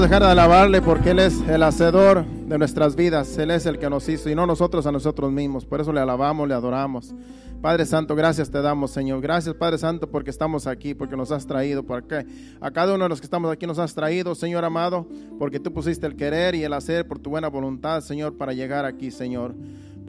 dejar de alabarle porque Él es el hacedor de nuestras vidas. Él es el que nos hizo y no nosotros a nosotros mismos. Por eso le alabamos, le adoramos. Padre Santo, gracias te damos, Señor. Gracias, Padre Santo, porque estamos aquí, porque nos has traído, porque a cada uno de los que estamos aquí nos has traído, Señor amado, porque tú pusiste el querer y el hacer por tu buena voluntad, Señor, para llegar aquí, Señor.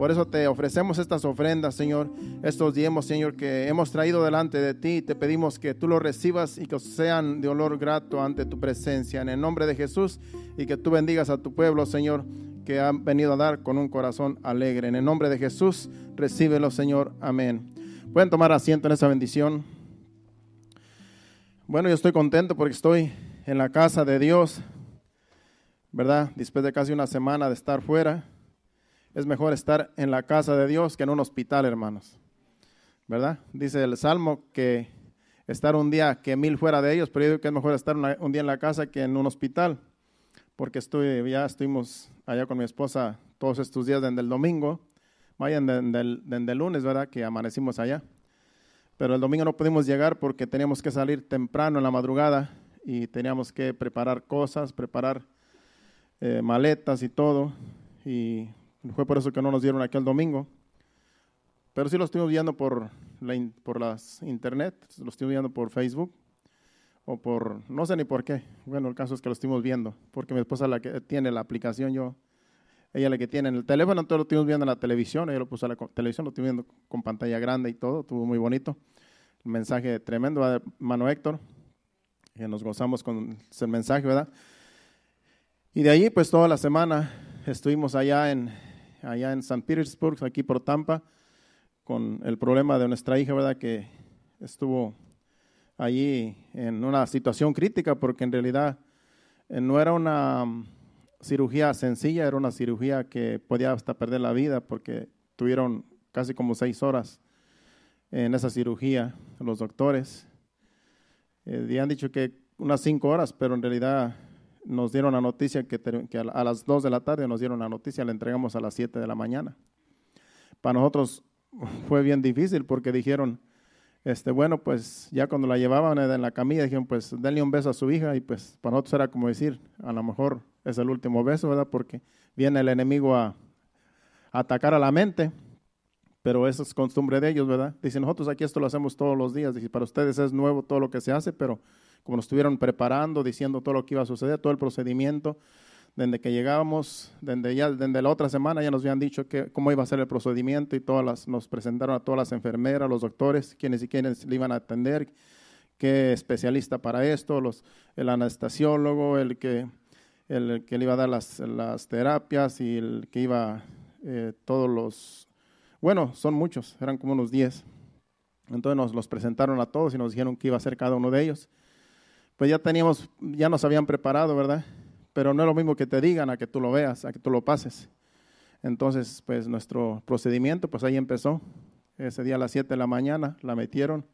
Por eso te ofrecemos estas ofrendas, Señor, estos diemos, Señor, que hemos traído delante de ti. Te pedimos que tú los recibas y que sean de olor grato ante tu presencia. En el nombre de Jesús y que tú bendigas a tu pueblo, Señor, que han venido a dar con un corazón alegre. En el nombre de Jesús, recíbelo, Señor. Amén. Pueden tomar asiento en esa bendición. Bueno, yo estoy contento porque estoy en la casa de Dios, ¿verdad? Después de casi una semana de estar fuera. Es mejor estar en la casa de Dios que en un hospital, hermanos. ¿Verdad? Dice el Salmo que estar un día que mil fuera de ellos, pero yo digo que es mejor estar un día en la casa que en un hospital, porque estoy, ya estuvimos allá con mi esposa todos estos días desde el domingo, vayan desde, el, lunes, ¿verdad? Que amanecimos allá. Pero el domingo no pudimos llegar porque teníamos que salir temprano en la madrugada y teníamos que preparar cosas, preparar eh, maletas y todo. Y fue por eso que no nos dieron aquel domingo. Pero sí lo estuvimos viendo por, la, por las internet, lo estuvimos viendo por Facebook o por, no sé ni por qué. Bueno, el caso es que lo estuvimos viendo, porque mi esposa la que tiene la aplicación, yo, ella la que tiene en el teléfono, entonces lo estuvimos viendo en la televisión, ella lo puso en la televisión, lo estuvimos viendo con pantalla grande y todo, estuvo muy bonito. Un mensaje tremendo de Mano Héctor, que nos gozamos con ese mensaje, ¿verdad? Y de ahí, pues toda la semana estuvimos allá en, allá en San Petersburg, aquí por Tampa, con el problema de nuestra hija, ¿verdad? Que estuvo allí en una situación crítica porque en realidad eh, no era una mm, cirugía sencilla, era una cirugía que podía hasta perder la vida porque tuvieron casi como seis horas en esa cirugía los doctores. Eh, y han dicho que unas cinco horas, pero en realidad nos dieron la noticia que, a las 2 de la tarde nos dieron la noticia, la entregamos a las 7 de la mañana. Para nosotros fue bien difícil porque dijeron, este, bueno, pues ya cuando la llevaban en la camilla, dijeron, pues denle un beso a su hija y pues para nosotros era como decir, a lo mejor es el último beso, ¿verdad? Porque viene el enemigo a, atacar a la mente, pero eso es costumbre de ellos, ¿verdad? Dicen, nosotros aquí esto lo hacemos todos los días, dicen, para ustedes es nuevo todo lo que se hace, pero como nos estuvieron preparando, diciendo todo lo que iba a suceder, todo el procedimiento. Desde que llegábamos, desde, ya, desde la otra semana ya nos habían dicho que, cómo iba a ser el procedimiento y todas nos presentaron a todas las enfermeras, los doctores, quienes y quienes le iban a atender, qué especialista para esto, los, el anestesiólogo, el que, el que le iba a dar las, las terapias y el que iba eh, todos los, bueno, son muchos, eran como unos 10. Entonces nos los presentaron a todos y nos dijeron qué iba a ser cada uno de ellos pues ya teníamos, ya nos habían preparado, ¿verdad? Pero no es lo mismo que te digan a que tú lo veas, a que tú lo pases. Entonces, pues nuestro procedimiento, pues ahí empezó. Ese día a las 7 de la mañana la metieron.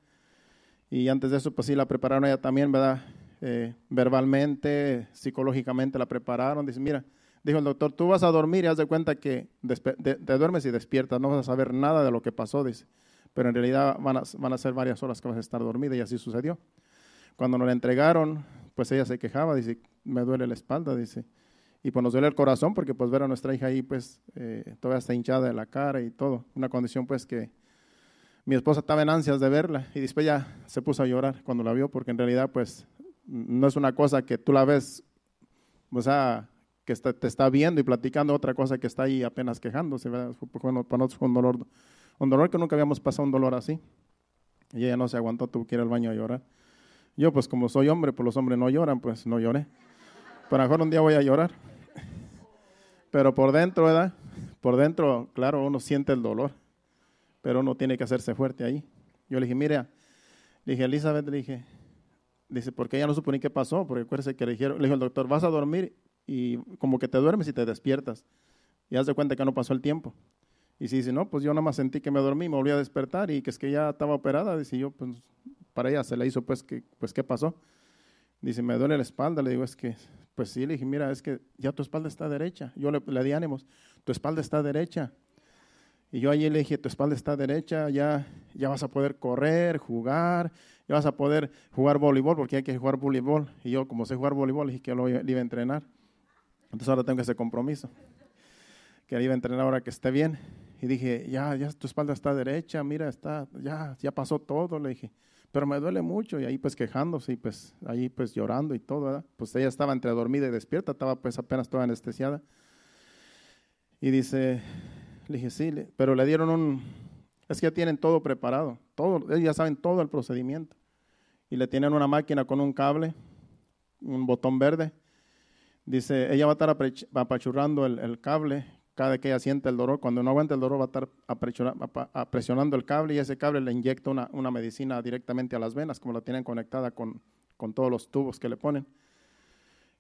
Y antes de eso, pues sí, la prepararon ella también, ¿verdad? Eh, verbalmente, psicológicamente la prepararon. Dice, mira, dijo el doctor, tú vas a dormir y haz de cuenta que te duermes y despiertas, no vas a saber nada de lo que pasó, dice. Pero en realidad van a, van a ser varias horas que vas a estar dormida y así sucedió. Cuando nos la entregaron, pues ella se quejaba, dice, me duele la espalda, dice. Y pues nos duele el corazón porque pues ver a nuestra hija ahí pues eh, todavía está hinchada de la cara y todo. Una condición pues que mi esposa estaba en ansias de verla y después ya se puso a llorar cuando la vio porque en realidad pues no es una cosa que tú la ves, o sea, que te está viendo y platicando, otra cosa que está ahí apenas quejándose. ¿verdad? Bueno, para nosotros fue un dolor, un dolor que nunca habíamos pasado, un dolor así. Y ella no se aguantó, tuvo que ir al baño a llorar. Yo pues como soy hombre, pues los hombres no lloran, pues no lloré. Pero a lo mejor un día voy a llorar. Pero por dentro, ¿verdad? Por dentro, claro, uno siente el dolor, pero uno tiene que hacerse fuerte ahí. Yo le dije, mira, le dije, Elizabeth, le dije, dice, porque ella no suponía qué pasó, porque acuérdese que le, dijeron, le dijo el doctor, vas a dormir y como que te duermes y te despiertas. Y haz de cuenta que no pasó el tiempo. Y si dice, no, pues yo nada más sentí que me dormí, me volví a despertar y que es que ya estaba operada, dice yo, pues para ella, se la hizo, pues, que, pues, ¿qué pasó? Dice, me duele la espalda, le digo, es que, pues sí, le dije, mira, es que ya tu espalda está derecha. Yo le, le di ánimos, tu espalda está derecha. Y yo allí le dije, tu espalda está derecha, ya, ya vas a poder correr, jugar, ya vas a poder jugar voleibol, porque hay que jugar voleibol. Y yo, como sé jugar voleibol, dije que lo iba, a entrenar. Entonces ahora tengo ese compromiso, que iba a entrenar ahora que esté bien. Y dije, ya, ya tu espalda está derecha, mira, está, ya, ya pasó todo, le dije pero me duele mucho y ahí pues quejándose y pues ahí pues llorando y todo, Pues ella estaba entre dormida y despierta, estaba pues apenas toda anestesiada. Y dice, le dije, sí, pero le dieron un, es que ya tienen todo preparado, todo, ellos ya saben todo el procedimiento. Y le tienen una máquina con un cable, un botón verde. Dice, ella va a estar apachurrando el, el cable cada que ella siente el dolor, cuando no aguanta el dolor va a estar presionando el cable y ese cable le inyecta una, medicina directamente a las venas, como la tienen conectada con, todos los tubos que le ponen.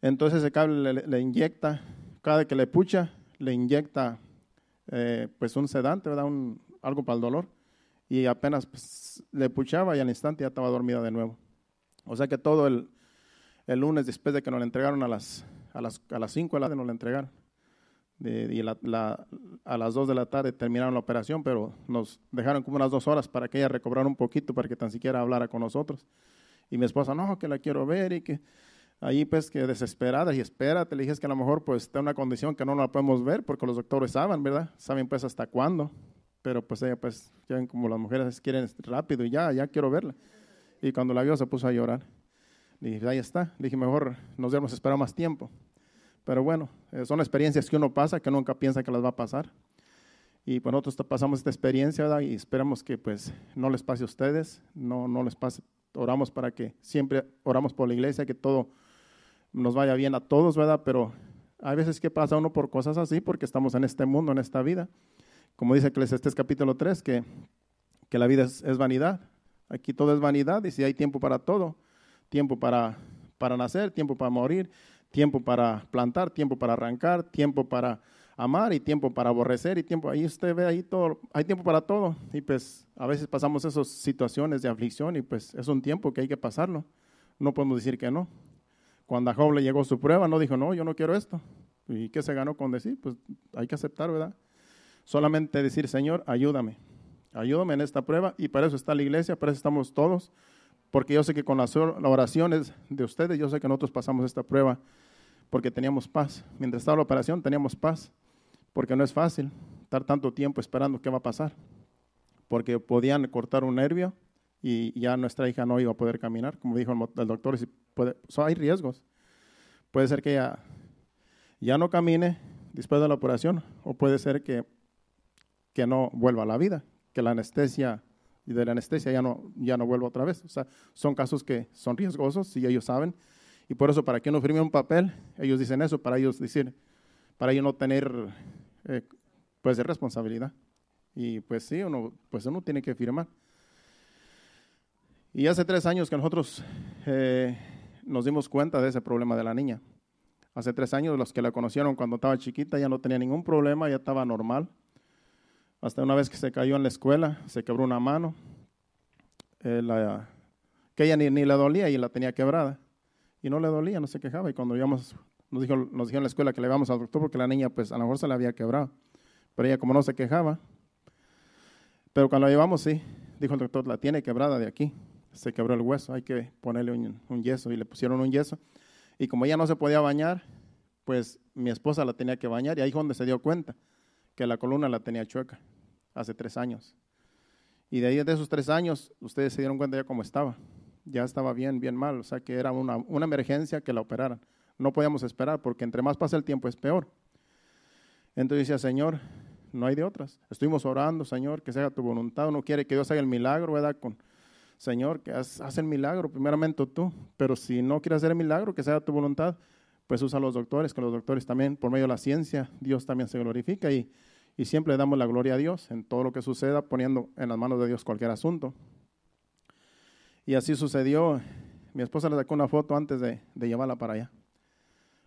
Entonces ese cable le, inyecta, cada que le pucha, le inyecta eh, pues un sedante, ¿verdad? Un, algo para el dolor. Y apenas pues, le puchaba y al instante ya estaba dormida de nuevo. O sea que todo el, lunes después de que nos la entregaron a las, a las, a las 5 de la tarde nos la entregaron y a las 2 de la tarde terminaron la operación, pero nos dejaron como unas dos horas para que ella recobrara un poquito, para que tan siquiera hablara con nosotros. Y mi esposa, no, que la quiero ver y que ahí pues que desesperada y espérate, le dije es que a lo mejor pues está en una condición que no la podemos ver porque los doctores saben, ¿verdad? Saben pues hasta cuándo, pero pues ella pues, ya como las mujeres quieren rápido y ya, ya quiero verla. Y cuando la vio se puso a llorar. y ahí está, dije, mejor nos debemos esperar más tiempo. Pero bueno, eh, son experiencias que uno pasa, que nunca piensa que las va a pasar. Y pues nosotros pasamos esta experiencia y esperamos que pues no les pase a ustedes, no, no les pase. Oramos para que siempre oramos por la iglesia, que todo nos vaya bien a todos, ¿verdad? Pero hay veces que pasa uno por cosas así porque estamos en este mundo, en esta vida. Como dice que es capítulo 3, que, que la vida es, vanidad. Aquí todo es vanidad y si hay tiempo para todo, tiempo para, para nacer, tiempo para morir, tiempo para plantar, tiempo para arrancar, tiempo para amar y tiempo para aborrecer y tiempo, ahí usted ve ahí todo, hay tiempo para todo y pues a veces pasamos esas situaciones de aflicción y pues es un tiempo que hay que pasarlo, no podemos decir que no. Cuando a Job le llegó su prueba, no dijo, no, yo no quiero esto. ¿Y qué se ganó con decir? Pues hay que aceptar, ¿verdad? Solamente decir, Señor, ayúdame, ayúdame en esta prueba y para eso está la iglesia, para eso estamos todos porque yo sé que con las oraciones de ustedes, yo sé que nosotros pasamos esta prueba porque teníamos paz. Mientras estaba la operación teníamos paz, porque no es fácil estar tanto tiempo esperando qué va a pasar, porque podían cortar un nervio y ya nuestra hija no iba a poder caminar, como dijo el doctor, si hay riesgos. Puede ser que ella ya no camine después de la operación o puede ser que, que no vuelva a la vida, que la anestesia y de la anestesia ya no, ya no vuelvo otra vez. O sea, son casos que son riesgosos y ellos saben. Y por eso, para que uno firme un papel, ellos dicen eso, para ellos decir, para ellos no tener, eh, pues, de responsabilidad. Y pues sí, uno, pues uno tiene que firmar. Y hace tres años que nosotros eh, nos dimos cuenta de ese problema de la niña. Hace tres años los que la conocieron cuando estaba chiquita ya no tenía ningún problema, ya estaba normal hasta una vez que se cayó en la escuela, se quebró una mano, eh, la, que ella ni, le dolía y la tenía quebrada. Y no le dolía, no se quejaba. Y cuando íbamos, nos, dijo, dijeron en la escuela que le íbamos al doctor porque la niña, pues a lo mejor se la había quebrado. Pero ella, como no se quejaba, pero cuando la llevamos, sí, dijo el doctor, la tiene quebrada de aquí. Se quebró el hueso, hay que ponerle un, yeso. Y le pusieron un yeso. Y como ella no se podía bañar, pues mi esposa la tenía que bañar. Y ahí es donde se dio cuenta que la columna la tenía chueca hace tres años. Y de ahí, de esos tres años, ustedes se dieron cuenta ya cómo estaba. Ya estaba bien, bien mal. O sea, que era una, emergencia que la operaran. No podíamos esperar porque entre más pasa el tiempo es peor. Entonces decía, Señor, no hay de otras. Estuvimos orando, Señor, que sea tu voluntad. no quiere que Dios haga el milagro, ¿verdad? Con, Señor, que haz, el milagro, primeramente tú. Pero si no quieres hacer el milagro, que sea tu voluntad, pues usa a los doctores, que los doctores también, por medio de la ciencia, Dios también se glorifica. Y y siempre damos la gloria a Dios en todo lo que suceda, poniendo en las manos de Dios cualquier asunto. Y así sucedió. Mi esposa le sacó una foto antes de, llevarla para allá,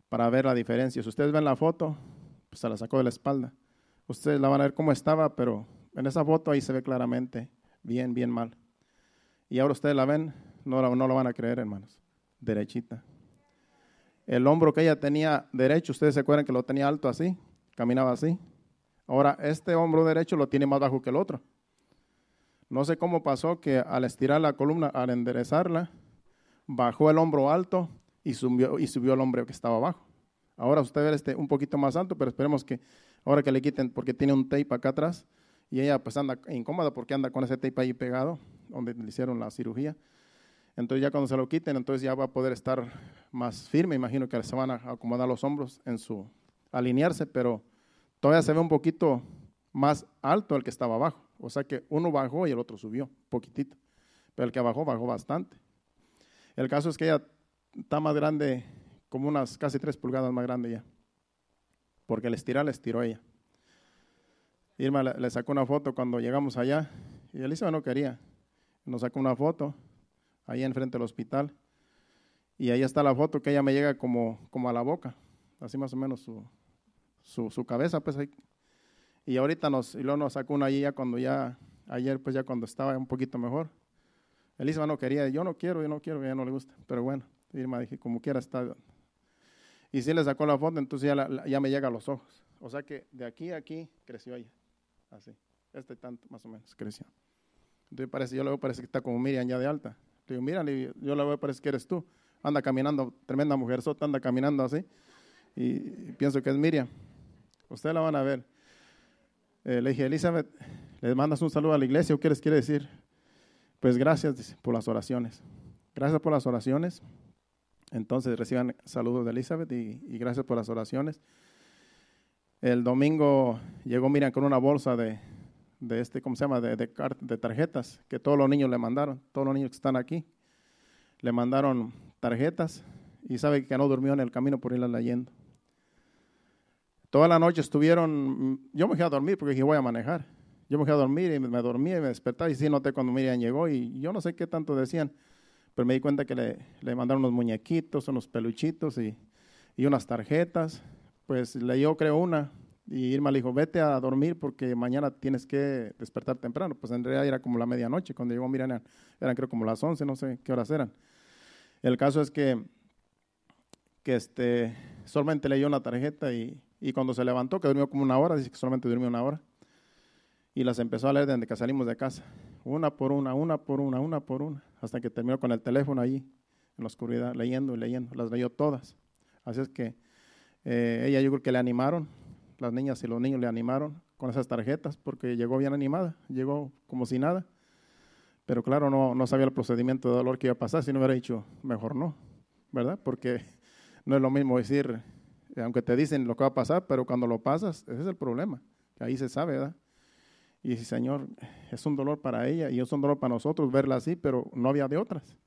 para ver la diferencia. Si ustedes ven la foto, pues se la sacó de la espalda. Ustedes la van a ver cómo estaba, pero en esa foto ahí se ve claramente bien, bien mal. Y ahora ustedes la ven, no, no lo van a creer, hermanos. Derechita. El hombro que ella tenía derecho, ustedes se acuerdan que lo tenía alto así, caminaba así. Ahora, este hombro derecho lo tiene más bajo que el otro. No sé cómo pasó que al estirar la columna, al enderezarla, bajó el hombro alto y subió, y subió el hombro que estaba abajo. Ahora usted ve este un poquito más alto, pero esperemos que ahora que le quiten, porque tiene un tape acá atrás, y ella pues anda incómoda porque anda con ese tape ahí pegado, donde le hicieron la cirugía. Entonces ya cuando se lo quiten, entonces ya va a poder estar más firme. Imagino que se van a acomodar los hombros en su alinearse, pero todavía se ve un poquito más alto el que estaba abajo. O sea que uno bajó y el otro subió, poquitito. Pero el que bajó, bajó bastante. El caso es que ella está más grande, como unas casi tres pulgadas más grande ya. Porque el estirar le estiró ella. Irma le, sacó una foto cuando llegamos allá y Elisa no quería. Nos sacó una foto ahí enfrente del hospital. Y ahí está la foto que ella me llega como, como a la boca, así más o menos su, su, cabeza, pues ahí. Y ahorita nos, y luego nos sacó una ya cuando ya, ayer pues ya cuando estaba un poquito mejor. Elisa no quería, yo no quiero, yo no quiero, ya no le gusta. Pero bueno, Irma dije, como quiera está. Y si le sacó la foto, entonces ya, ya me llega a los ojos. O sea que de aquí a aquí creció ella. Así. Este tanto, más o menos, creció. Entonces parece, yo le parece que está como Miriam ya de alta. Le digo, yo le veo, parece que eres tú. Anda caminando, tremenda mujer sota, anda caminando así. Y, y pienso que es Miriam. Ustedes la van a ver. Eh, le dije, Elizabeth, ¿le mandas un saludo a la iglesia o qué les quiere decir? Pues gracias por las oraciones. Gracias por las oraciones. Entonces reciban saludos de Elizabeth y, gracias por las oraciones. El domingo llegó, miren, con una bolsa de, este, ¿cómo se llama? De, de, de, tarjetas que todos los niños le mandaron, todos los niños que están aquí, le mandaron tarjetas y sabe que no durmió en el camino por irlas leyendo. Toda la noche estuvieron, mm, yo me fui a dormir porque dije, voy a manejar. Yo me fui a dormir y me dormí y me despertaba y sí noté cuando Miriam llegó y yo no sé qué tanto decían, pero me di cuenta que le, mandaron unos muñequitos, unos peluchitos y, unas tarjetas. Pues leyó creo una y Irma le dijo, vete a dormir porque mañana tienes que despertar temprano. Pues en realidad era como la medianoche, cuando llegó Miriam eran, creo como las once, no sé qué horas eran. El caso es que, que este, solamente leyó una tarjeta y y cuando se levantó, que durmió como una hora, dice que solamente durmió una hora. Y las empezó a leer desde que salimos de casa. Una por una, una por una, una por una. Hasta que terminó con el teléfono allí, en la oscuridad, leyendo y leyendo. Las leyó todas. Así es que eh, ella yo creo que le animaron. Las niñas y los niños le animaron con esas tarjetas porque llegó bien animada. Llegó como si nada. Pero claro, no, no sabía el procedimiento de dolor que iba a pasar. Si no hubiera dicho, mejor no. ¿Verdad? Porque no es lo mismo decir eh, aunque te dicen lo que va a pasar, pero cuando lo pasas, ese es el problema, ahí se sabe, ¿verdad? Y dice, Señor, es un dolor para ella y es un dolor para nosotros verla así, pero no había de otras.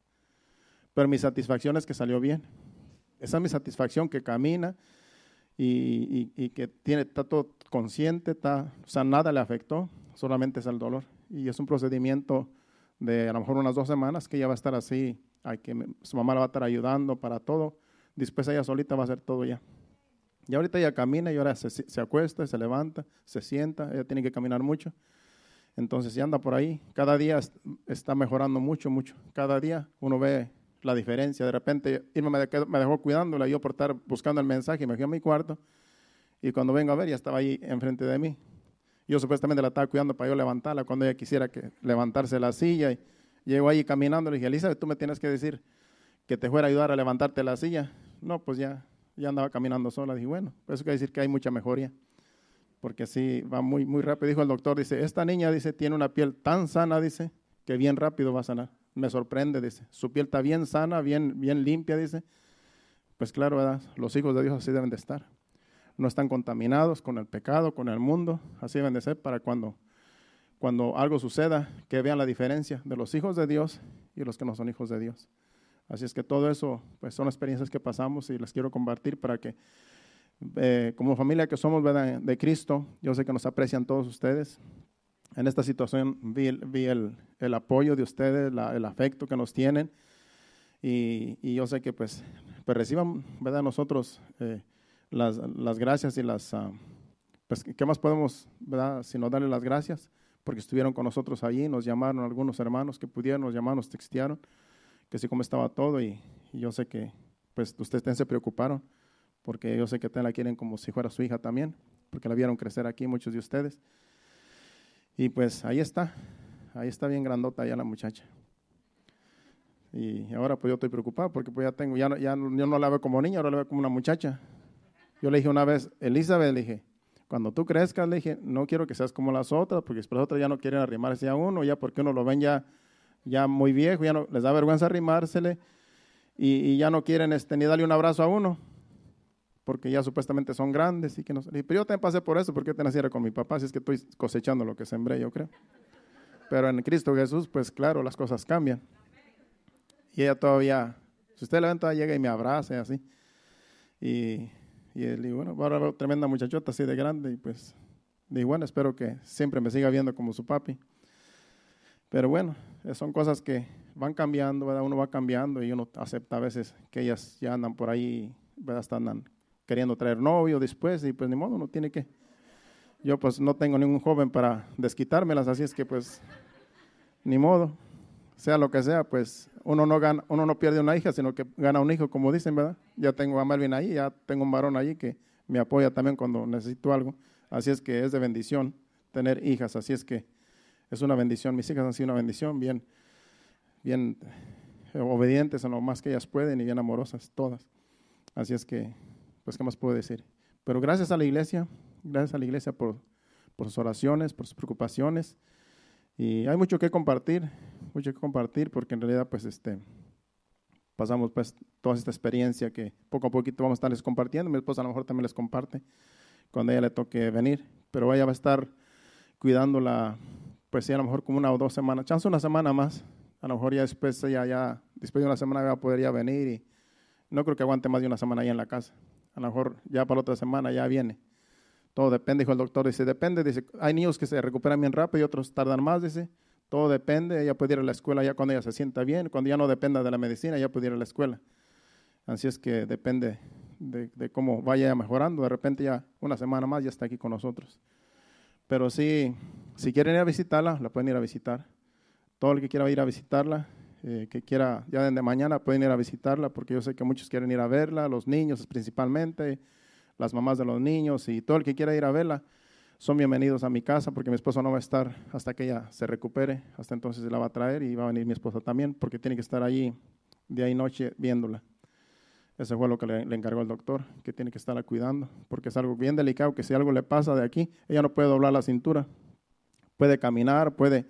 Pero mi satisfacción es que salió bien. Esa es mi satisfacción, que camina y, que tiene, está todo consciente, está, o sea, nada le afectó, solamente es el dolor. Y es un procedimiento de a lo mejor unas dos semanas que ella va a estar así, que, su mamá la va a estar ayudando para todo. Después ella solita va a hacer todo ya. Y ahorita ella camina y ahora se, acuesta, se levanta, se sienta, ella tiene que caminar mucho. Entonces, ya anda por ahí. Cada día está mejorando mucho, mucho. Cada día uno ve la diferencia. De repente, Irma me, dejó, cuidándola, yo por estar buscando el mensaje, me fui a mi cuarto. Y cuando vengo a ver, ya estaba ahí enfrente de mí. Yo supuestamente la estaba cuidando para yo levantarla cuando ella quisiera que levantarse la silla. Y llego ahí caminando, le dije, Elizabeth, tú me tienes que decir que te fuera a ayudar a levantarte la silla. No, pues ya ya andaba caminando sola. Dije, bueno, pues eso quiere decir que hay mucha mejoría, porque si va muy, muy rápido. Dijo el doctor, dice, esta niña, dice, tiene una piel tan sana, dice, que bien rápido va a sanar. Me sorprende, dice, su piel está bien sana, bien, bien limpia, dice. Pues claro, ¿verdad? los hijos de Dios así deben de estar. No están contaminados con el pecado, con el mundo, así deben de ser para cuando, cuando algo suceda, que vean la diferencia de los hijos de Dios y los que no son hijos de Dios. Así es que todo eso pues, son experiencias que pasamos y las quiero compartir para que eh, como familia que somos ¿verdad? de Cristo, yo sé que nos aprecian todos ustedes. En esta situación vi, el, apoyo de ustedes, el afecto que nos tienen y, yo sé que pues, pues reciban ¿verdad? nosotros eh, las, gracias y las... Ah, pues, ¿Qué más podemos, verdad, sino darle las gracias? Porque estuvieron con nosotros allí, nos llamaron algunos hermanos que pudieron, nos llamaron, nos textearon que sí, cómo estaba todo y, yo sé que, pues, ustedes se preocuparon porque yo sé que te la quieren como si fuera su hija también, porque la vieron crecer aquí muchos de ustedes. Y pues ahí está, ahí está bien grandota ya la muchacha. Y ahora pues yo estoy preocupado porque pues ya tengo, ya, yo no la veo como niña, ahora la veo como una muchacha. Yo le dije una vez, Elizabeth, le dije, cuando tú crezcas, le dije, no quiero que seas como las otras, porque después las otras ya no quieren arrimarse a uno, ya porque uno lo ven ya ya muy viejo, ya no, les da vergüenza arrimársele y, ya no quieren este, ni darle un abrazo a uno, porque ya supuestamente son grandes. Y que no, pero yo también pasé por eso, porque te naciera con mi papá, si es que estoy cosechando lo que sembré, yo creo. Pero en Cristo Jesús, pues claro, las cosas cambian. Y ella todavía, si usted levanta llega y me abraza y así. Y, y él dijo, bueno, ahora tremenda muchachota así de grande, y pues, digo, bueno, espero que siempre me siga viendo como su papi. Pero bueno, eh, son cosas que van cambiando, ¿verdad? Uno va cambiando y uno acepta a veces que ellas ya andan por ahí, ¿verdad? Están queriendo traer novio después y pues ni modo, uno tiene que... Yo pues no tengo ningún joven para desquitármelas, así es que pues ni modo, sea lo que sea, pues uno no, gana, uno no pierde una hija, sino que gana un hijo, como dicen, ¿verdad? Ya tengo a Melvin ahí, ya tengo un varón allí que me apoya también cuando necesito algo, así es que es de bendición tener hijas, así es que es una bendición. Mis hijas han sido una bendición, bien, bien eh, obedientes a lo más que ellas pueden y bien amorosas, todas. Así es que, pues, ¿qué más puedo decir? Pero gracias a la iglesia, gracias a la iglesia por, por sus oraciones, por sus preocupaciones. Y hay mucho que compartir, mucho que compartir, porque en realidad, pues, este, pasamos pues toda esta experiencia que poco a poquito vamos a estarles compartiendo. Mi esposa a lo mejor también les comparte cuando a ella le toque venir, pero ella va a estar cuidando la, pues sí, a lo mejor como una o dos semanas, chance una semana más, a lo mejor ya después, ya, ya, después de una semana ya podría venir y no creo que aguante más de una semana ahí en la casa. A lo mejor ya para la otra semana ya viene. Todo depende, dijo el doctor, dice, depende, dice, hay niños que se recuperan bien rápido y otros tardan más, dice, todo depende, ella puede ir a la escuela ya cuando ella se sienta bien, cuando ya no dependa de la medicina, ya puede ir a la escuela. Así es que depende de cómo vaya mejorando, de repente ya una semana más ya está aquí con nosotros. Pero sí, si quieren ir a visitarla, la pueden ir a visitar. Todo el que quiera ir a visitarla, eh, que quiera, ya desde mañana pueden ir a visitarla, porque yo sé que muchos quieren ir a verla, los niños principalmente, las mamás de los niños y todo el que quiera ir a verla, son bienvenidos a mi casa, porque mi esposo no va a estar hasta que ella se recupere, hasta entonces la va a traer y va a venir mi esposa también, porque tiene que estar allí día y noche viéndola ese fue lo que le, encargó el doctor, que tiene que estarla cuidando, porque es algo bien delicado, que si algo le pasa de aquí, ella no puede doblar la cintura. Puede caminar, puede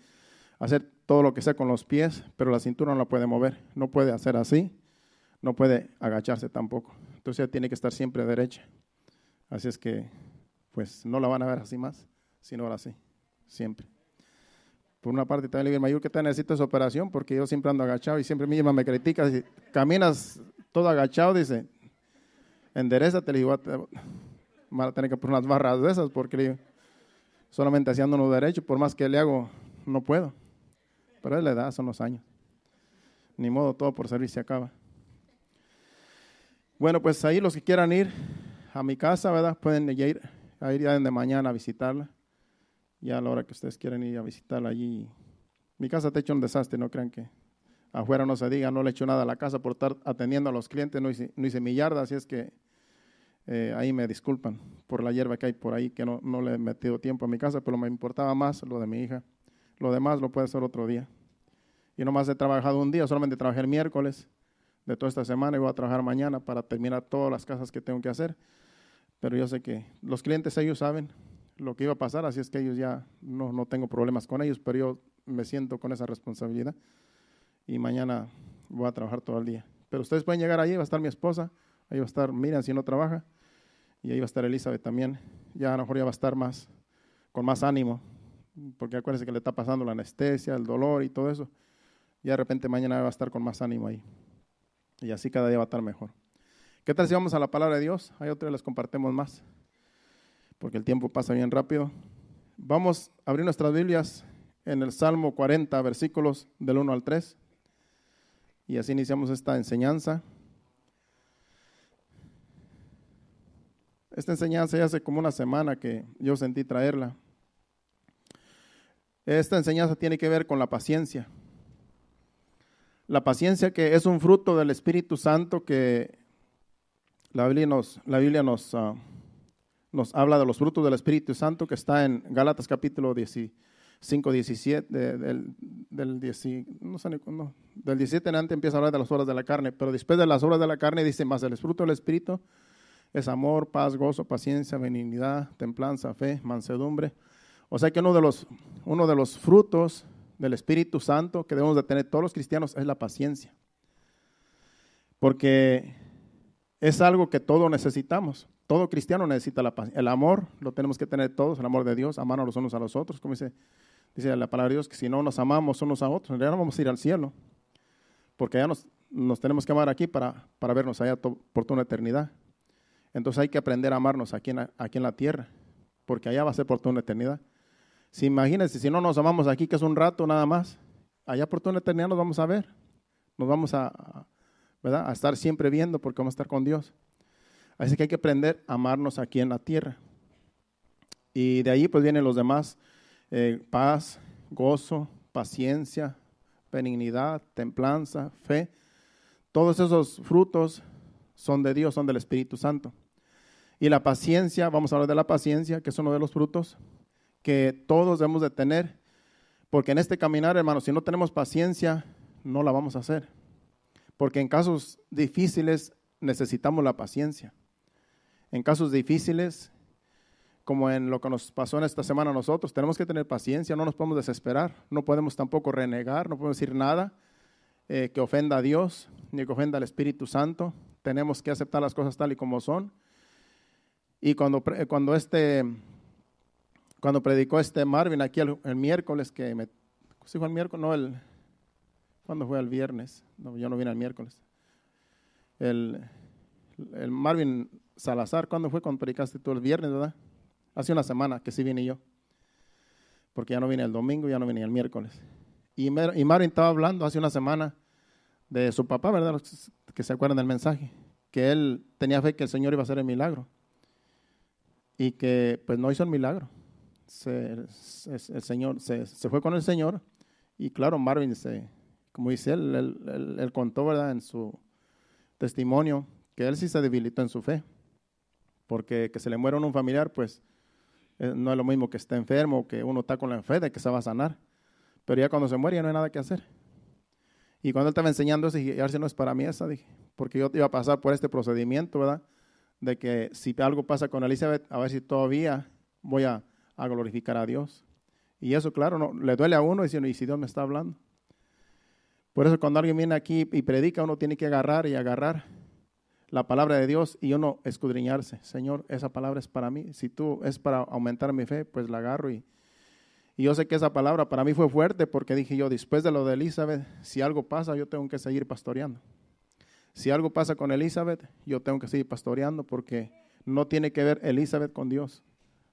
hacer todo lo que sea con los pies, pero la cintura no la puede mover, no puede hacer así, no puede agacharse tampoco. Entonces ella tiene que estar siempre derecha. Así es que, pues no la van a ver así más, sino ahora sí, siempre. Por una parte también le digo, mayor que te necesito esa operación porque yo siempre ando agachado y siempre mi misma me Si caminas todo agachado, dice, enderezate, le digo, ah, va a tener que poner unas barras de esas porque solamente haciendo solamente derechos, por más que le hago, no puedo. Pero es la edad, son los años. Ni modo, todo por servicio se acaba. Bueno, pues ahí los que quieran ir a mi casa, ¿verdad? Pueden ir, a ir ya de mañana a visitarla. Ya a la hora que ustedes quieren ir a visitarla allí. Mi casa te hecho un desastre, no crean que Afuera no se diga, no le echo nada a la casa por estar atendiendo a los clientes, no hice, no hice mi yarda, así es que eh, ahí me disculpan por la hierba que hay por ahí, que no, no le he metido tiempo a mi casa, pero me importaba más lo de mi hija. Lo demás lo puede hacer otro día. Y nomás he trabajado un día, solamente trabajé el miércoles de toda esta semana y voy a trabajar mañana para terminar todas las casas que tengo que hacer. Pero yo sé que los clientes, ellos saben lo que iba a pasar, así es que ellos ya no, no tengo problemas con ellos, pero yo me siento con esa responsabilidad y mañana voy a trabajar todo el día. Pero ustedes pueden llegar allí, va a estar mi esposa, ahí va a estar Miriam si no trabaja, y ahí va a estar Elizabeth también. Ya a lo mejor ya va a estar más, con más ánimo, porque acuérdense que le está pasando la anestesia, el dolor y todo eso. Y de repente mañana va a estar con más ánimo ahí. Y así cada día va a estar mejor. ¿Qué tal si vamos a la palabra de Dios? Hay otra, les compartemos más, porque el tiempo pasa bien rápido. Vamos a abrir nuestras Biblias en el Salmo 40, versículos del 1 al 3. Y así iniciamos esta enseñanza. Esta enseñanza ya hace como una semana que yo sentí traerla. Esta enseñanza tiene que ver con la paciencia. La paciencia que es un fruto del Espíritu Santo que la Biblia nos, la Biblia nos, ah, nos habla de los frutos del Espíritu Santo que está en Gálatas capítulo 16. 5.17, del, del, no 17 en adelante empieza a hablar de las obras de la carne, pero después de las obras de la carne dice, más el fruto del Espíritu es amor, paz, gozo, paciencia, benignidad, templanza, fe, mansedumbre. O sea que uno de los, uno de los frutos del Espíritu Santo que debemos de tener todos los cristianos es la paciencia. Porque es algo que todos necesitamos. Todo cristiano necesita la paz. El amor lo tenemos que tener todos, el amor de Dios, amarnos los unos a los otros, como dice Dice la palabra de Dios que si no nos amamos unos a otros, ya no vamos a ir al cielo. Porque ya nos, nos tenemos que amar aquí para, para vernos allá por toda una eternidad. Entonces hay que aprender a amarnos aquí en, la, aquí en la tierra, porque allá va a ser por toda una eternidad. Si imagínense, si no nos amamos aquí, que es un rato nada más, allá por toda una eternidad nos vamos a ver. Nos vamos a, a estar siempre viendo porque vamos a estar con Dios. Así que hay que aprender a amarnos aquí en la tierra. Y de ahí pues vienen los demás eh, paz, gozo, paciencia, benignidad, templanza, fe. Todos esos frutos son de Dios, son del Espíritu Santo. Y la paciencia, vamos a hablar de la paciencia, que es uno de los frutos que todos debemos de tener, porque en este caminar, hermanos, si no tenemos paciencia, no la vamos a hacer. Porque en casos difíciles necesitamos la paciencia. En casos difíciles como en lo que nos pasó en esta semana nosotros. Tenemos que tener paciencia, no nos podemos desesperar, no podemos tampoco renegar, no podemos decir nada eh, que ofenda a Dios ni que ofenda al Espíritu Santo. Tenemos que aceptar las cosas tal y como son. Y cuando, eh, cuando, este, cuando predicó este Marvin aquí el, miércoles, que me... fue el miércoles? No, el... ¿Cuándo fue? El viernes. No, yo no vine el miércoles. El, el Marvin Salazar, ¿cuándo fue cuando predicaste tú? El viernes, ¿verdad? hace una semana que sí vine yo, porque ya no vine el domingo, ya no vine el miércoles. Y, Marvin estaba hablando hace una semana de su papá, ¿verdad? Que se acuerdan del mensaje, que él tenía fe que el Señor iba a hacer el milagro y que pues no hizo el milagro. Se, el Señor se, fue con el Señor y claro, Marvin, se, como dice él él, contó, ¿verdad? En su testimonio que él sí se debilitó en su fe, porque que se le muera un familiar, pues eh, no es lo mismo que esté enfermo que uno está con la enfermedad que se va a sanar. Pero ya cuando se muere ya no hay nada que hacer. Y cuando él estaba enseñando eso, dije, si no es para mí esa, porque yo iba a pasar por este procedimiento, ¿verdad? De que si algo pasa con Elizabeth, a ver si todavía voy a, glorificar a Dios. Y eso, claro, no, le duele a uno diciendo, ¿y si Dios me está hablando? Por eso cuando alguien viene aquí y predica, uno tiene que agarrar y agarrar la palabra de Dios y yo no escudriñarse. Señor, esa palabra es para mí. Si tú es para aumentar mi fe, pues la agarro. Y, yo sé que esa palabra para mí fue fuerte porque dije yo, después de lo de Elizabeth, si algo pasa, yo tengo que seguir pastoreando. Si algo pasa con Elizabeth, yo tengo que seguir pastoreando porque no tiene que ver Elizabeth con Dios.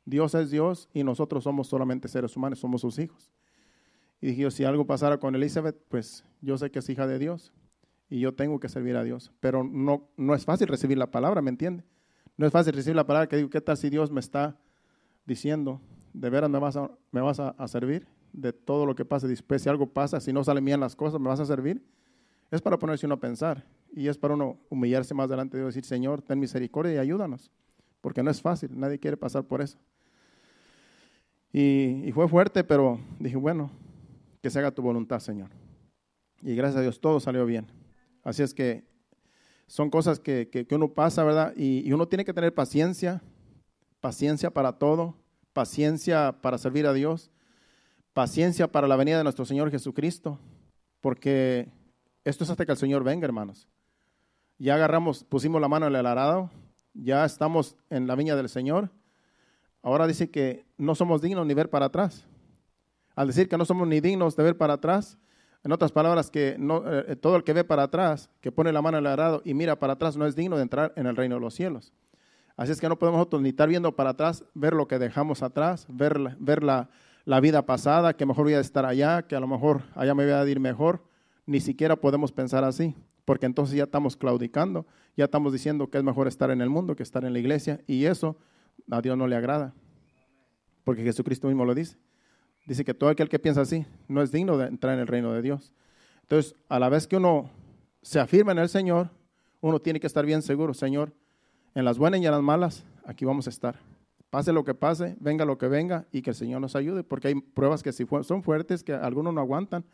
Dios es Dios y nosotros somos solamente seres humanos, somos sus hijos. Y dije yo, si algo pasara con Elizabeth, pues yo sé que es hija de Dios y yo tengo que servir a Dios. Pero no, no es fácil recibir la palabra, ¿me entiende? No es fácil recibir la palabra que digo, ¿qué tal si Dios me está diciendo, de veras me vas a, me vas a, servir? De todo lo que pase, después pues, si algo pasa, si no salen bien las cosas, ¿me vas a servir? Es para ponerse uno a pensar y es para uno humillarse más delante de Dios y decir, Señor, ten misericordia y ayúdanos, porque no es fácil, nadie quiere pasar por eso. y, fue fuerte, pero dije, bueno, que se haga tu voluntad, Señor. Y gracias a Dios todo salió bien. Así es que son cosas que, que, uno pasa, ¿verdad? Y, y, uno tiene que tener paciencia, paciencia para todo, paciencia para servir a Dios, paciencia para la venida de nuestro Señor Jesucristo, porque esto es hasta que el Señor venga, hermanos. Ya agarramos, pusimos la mano en el arado, ya estamos en la viña del Señor. Ahora dice que no somos dignos ni ver para atrás. Al decir que no somos ni dignos de ver para atrás, en otras palabras, que eh, todo el que ve para atrás, que pone la mano en el arado y mira para atrás, no es digno de entrar en el reino de los cielos. Así es que no podemos nosotros ni estar viendo para atrás, ver lo que dejamos atrás, ver, la, la vida pasada, que mejor voy a estar allá, que a lo mejor allá me voy a ir mejor. Ni siquiera podemos pensar así, porque entonces ya estamos claudicando, ya estamos diciendo que es mejor estar en el mundo que estar en la iglesia, y eso a Dios no le agrada, porque Jesucristo mismo lo dice. Dice que todo aquel que piensa así no es digno de entrar en el reino de Dios. Entonces, a la vez que uno se afirma en el Señor, uno tiene que estar bien seguro, Señor, en las buenas y en las malas, aquí vamos a estar. Pase lo que pase, venga lo que venga y que el Señor nos ayude, porque hay pruebas que si son fuertes, que algunos no aguantan,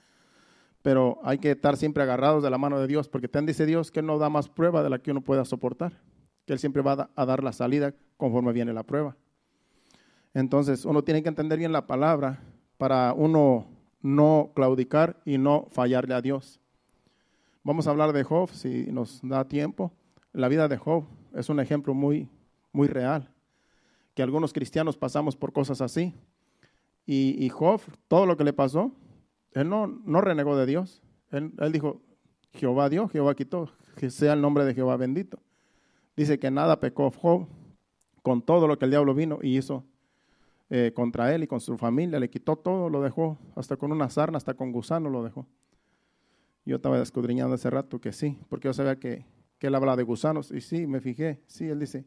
pero hay que estar siempre agarrados de la mano de Dios, porque tan dice Dios que no da más prueba de la que uno pueda soportar, que Él siempre va a dar la salida conforme viene la prueba. Entonces, uno tiene que entender bien la palabra para uno no claudicar y no fallarle a Dios. Vamos a hablar de Job, si nos da tiempo. La vida de Job es un ejemplo muy, muy real, que algunos cristianos pasamos por cosas así. Y, Job, todo lo que le pasó, él no, no renegó de Dios. Él, dijo, Jehová Dios, Jehová quitó, que sea el nombre de Jehová bendito. Dice que nada pecó Job con todo lo que el diablo vino y hizo eh, contra él y con su familia, le quitó todo, lo dejó, hasta con una sarna, hasta con gusano lo dejó. Yo estaba escudriñando hace rato que sí, porque yo sabía que, que él hablaba de gusanos, y sí, me fijé, sí, él dice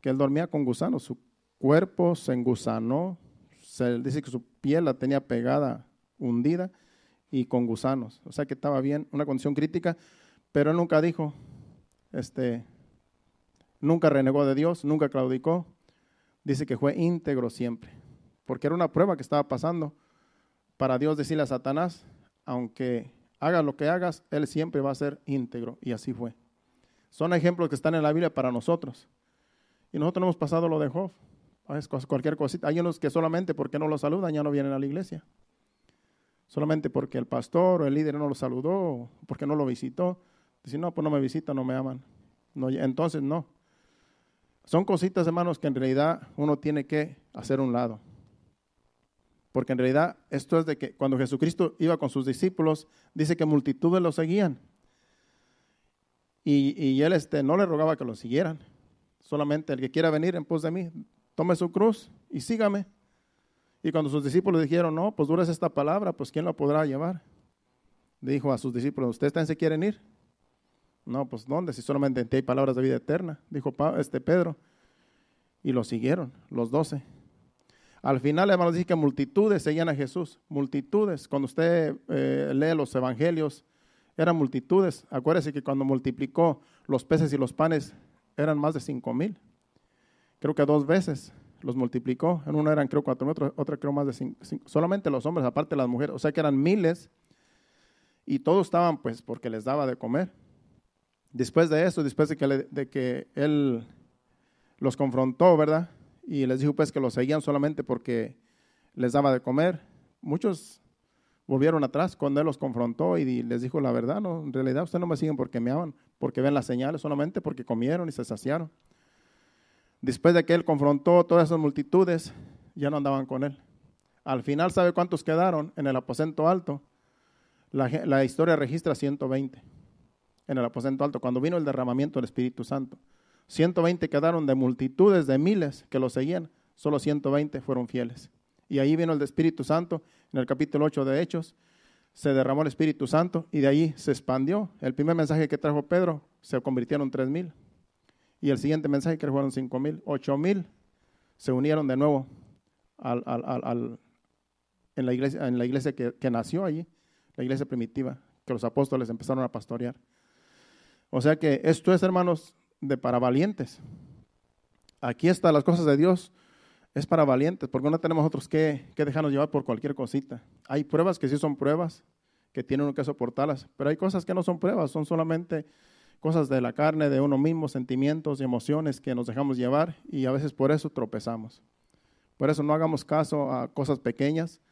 que él dormía con gusanos, su cuerpo se engusanó, se dice que su piel la tenía pegada, hundida, y con gusanos, o sea que estaba bien, una condición crítica, pero nunca dijo, este, nunca renegó de Dios, nunca claudicó, dice que fue íntegro siempre, porque era una prueba que estaba pasando para Dios decirle a Satanás, aunque hagas lo que hagas, él siempre va a ser íntegro, y así fue. Son ejemplos que están en la Biblia para nosotros. Y nosotros no hemos pasado lo de Job. Es cualquier cosita. Hay unos que solamente porque no lo saludan ya no vienen a la iglesia. Solamente porque el pastor o el líder no lo saludó, porque no lo visitó. si no, pues no me visitan, no me aman. No, entonces no. Son cositas, hermanos, que en realidad uno tiene que hacer un lado. Porque en realidad esto es de que cuando Jesucristo iba con sus discípulos, dice que multitudes lo seguían. Y, y él este, no le rogaba que lo siguieran. Solamente el que quiera venir en pos de mí, tome su cruz y sígame. Y cuando sus discípulos dijeron, no, pues dura esta palabra, pues ¿quién la podrá llevar? Dijo a sus discípulos, ¿ustedes también se quieren ir? No, pues ¿dónde? Si solamente hay palabras de vida eterna, dijo este Pedro. Y lo siguieron, los doce. Al final, hermanos, dice que multitudes seguían a Jesús, multitudes. Cuando usted eh, lee los evangelios, eran multitudes. Acuérdese que cuando multiplicó los peces y los panes, eran más de cinco mil. Creo que dos veces los multiplicó. En una eran creo cuatro mil, otra, creo más de cinco, cinco, Solamente los hombres, aparte las mujeres. O sea que eran miles. Y todos estaban pues porque les daba de comer. Después de eso, después de que, él los confrontó, ¿verdad? Y les dijo pues que los seguían solamente porque les daba de comer. Muchos volvieron atrás cuando él los confrontó y les dijo la verdad, no, en realidad ustedes no me siguen porque me aman, porque ven las señales, solamente porque comieron y se saciaron. Después de que él confrontó todas esas multitudes, ya no andaban con él. Al final, ¿sabe cuántos quedaron en el aposento alto? la historia registra 120 en el aposento alto, cuando vino el derramamiento del Espíritu Santo. 120 quedaron de multitudes de miles que lo seguían, solo 120 fueron fieles. Y ahí vino el Espíritu Santo, en el capítulo 8 de Hechos, se derramó el Espíritu Santo y de ahí se expandió. El primer mensaje que trajo Pedro se convirtieron tres mil. Y el siguiente mensaje que fueron cinco mil, ocho mil se unieron de nuevo en la iglesia, en la iglesia que nació allí, la iglesia primitiva, que los apóstoles empezaron a pastorear. O sea que esto es, hermanos, de para valientes. Aquí están las cosas de Dios. Es para valientes, porque no tenemos otros que, que dejarnos llevar por cualquier cosita. Hay pruebas que sí son pruebas, que tiene uno que soportarlas, pero hay cosas que no son pruebas, son solamente cosas de la carne, de uno mismo, sentimientos y emociones que nos dejamos llevar y a veces por eso tropezamos. Por eso no hagamos caso a cosas pequeñas,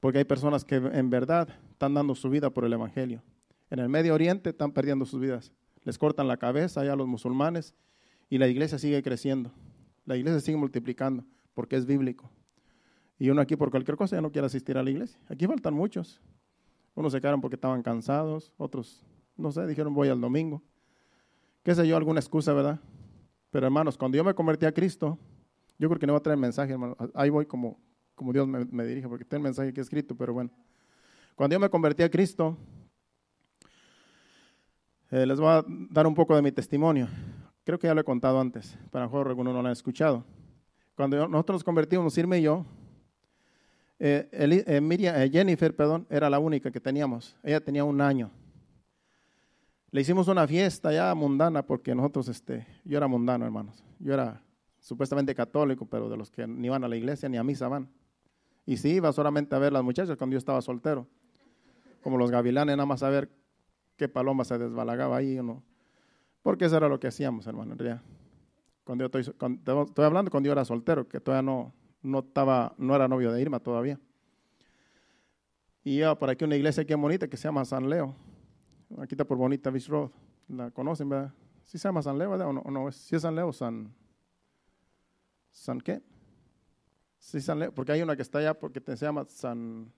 porque hay personas que en verdad están dando su vida por el Evangelio. En el Medio Oriente están perdiendo sus vidas les cortan la cabeza ya a los musulmanes y la iglesia sigue creciendo, la iglesia sigue multiplicando porque es bíblico. Y uno aquí por cualquier cosa ya no quiere asistir a la iglesia. Aquí faltan muchos. Unos se quedaron porque estaban cansados, otros, no sé, dijeron voy al domingo. Qué sé yo, alguna excusa, ¿verdad? Pero hermanos, cuando yo me convertí a Cristo, yo creo que no va a traer mensaje, hermano. Ahí voy como, como Dios me, me dirige, porque tengo el mensaje aquí escrito, pero bueno. Cuando yo me convertí a Cristo, eh, les voy a dar un poco de mi testimonio. Creo que ya lo he contado antes, pero para mejor alguno no lo ha escuchado. Cuando nosotros nos convertimos, Irma y yo, eh, eh, Jennifer perdón, era la única que teníamos. Ella tenía un año. Le hicimos una fiesta ya mundana, porque nosotros, este, yo era mundano, hermanos. Yo era supuestamente católico, pero de los que ni van a la iglesia ni a misa van. Y sí, iba solamente a ver las muchachas cuando yo estaba soltero. Como los gavilanes, nada más a ver qué paloma se desbalagaba ahí o no. Porque eso era lo que hacíamos, hermano, en Cuando yo estoy, hablando cuando yo era soltero, que todavía no, no, estaba, no era novio de Irma todavía. Y iba por aquí una iglesia que es bonita que se llama San Leo. Aquí está por Bonita Beach Road. La conocen, ¿verdad? Sí se llama San Leo, ¿verdad? O no, es sí es San Leo, o San... ¿San qué? Sí, San Leo, porque hay una que está allá porque se llama San...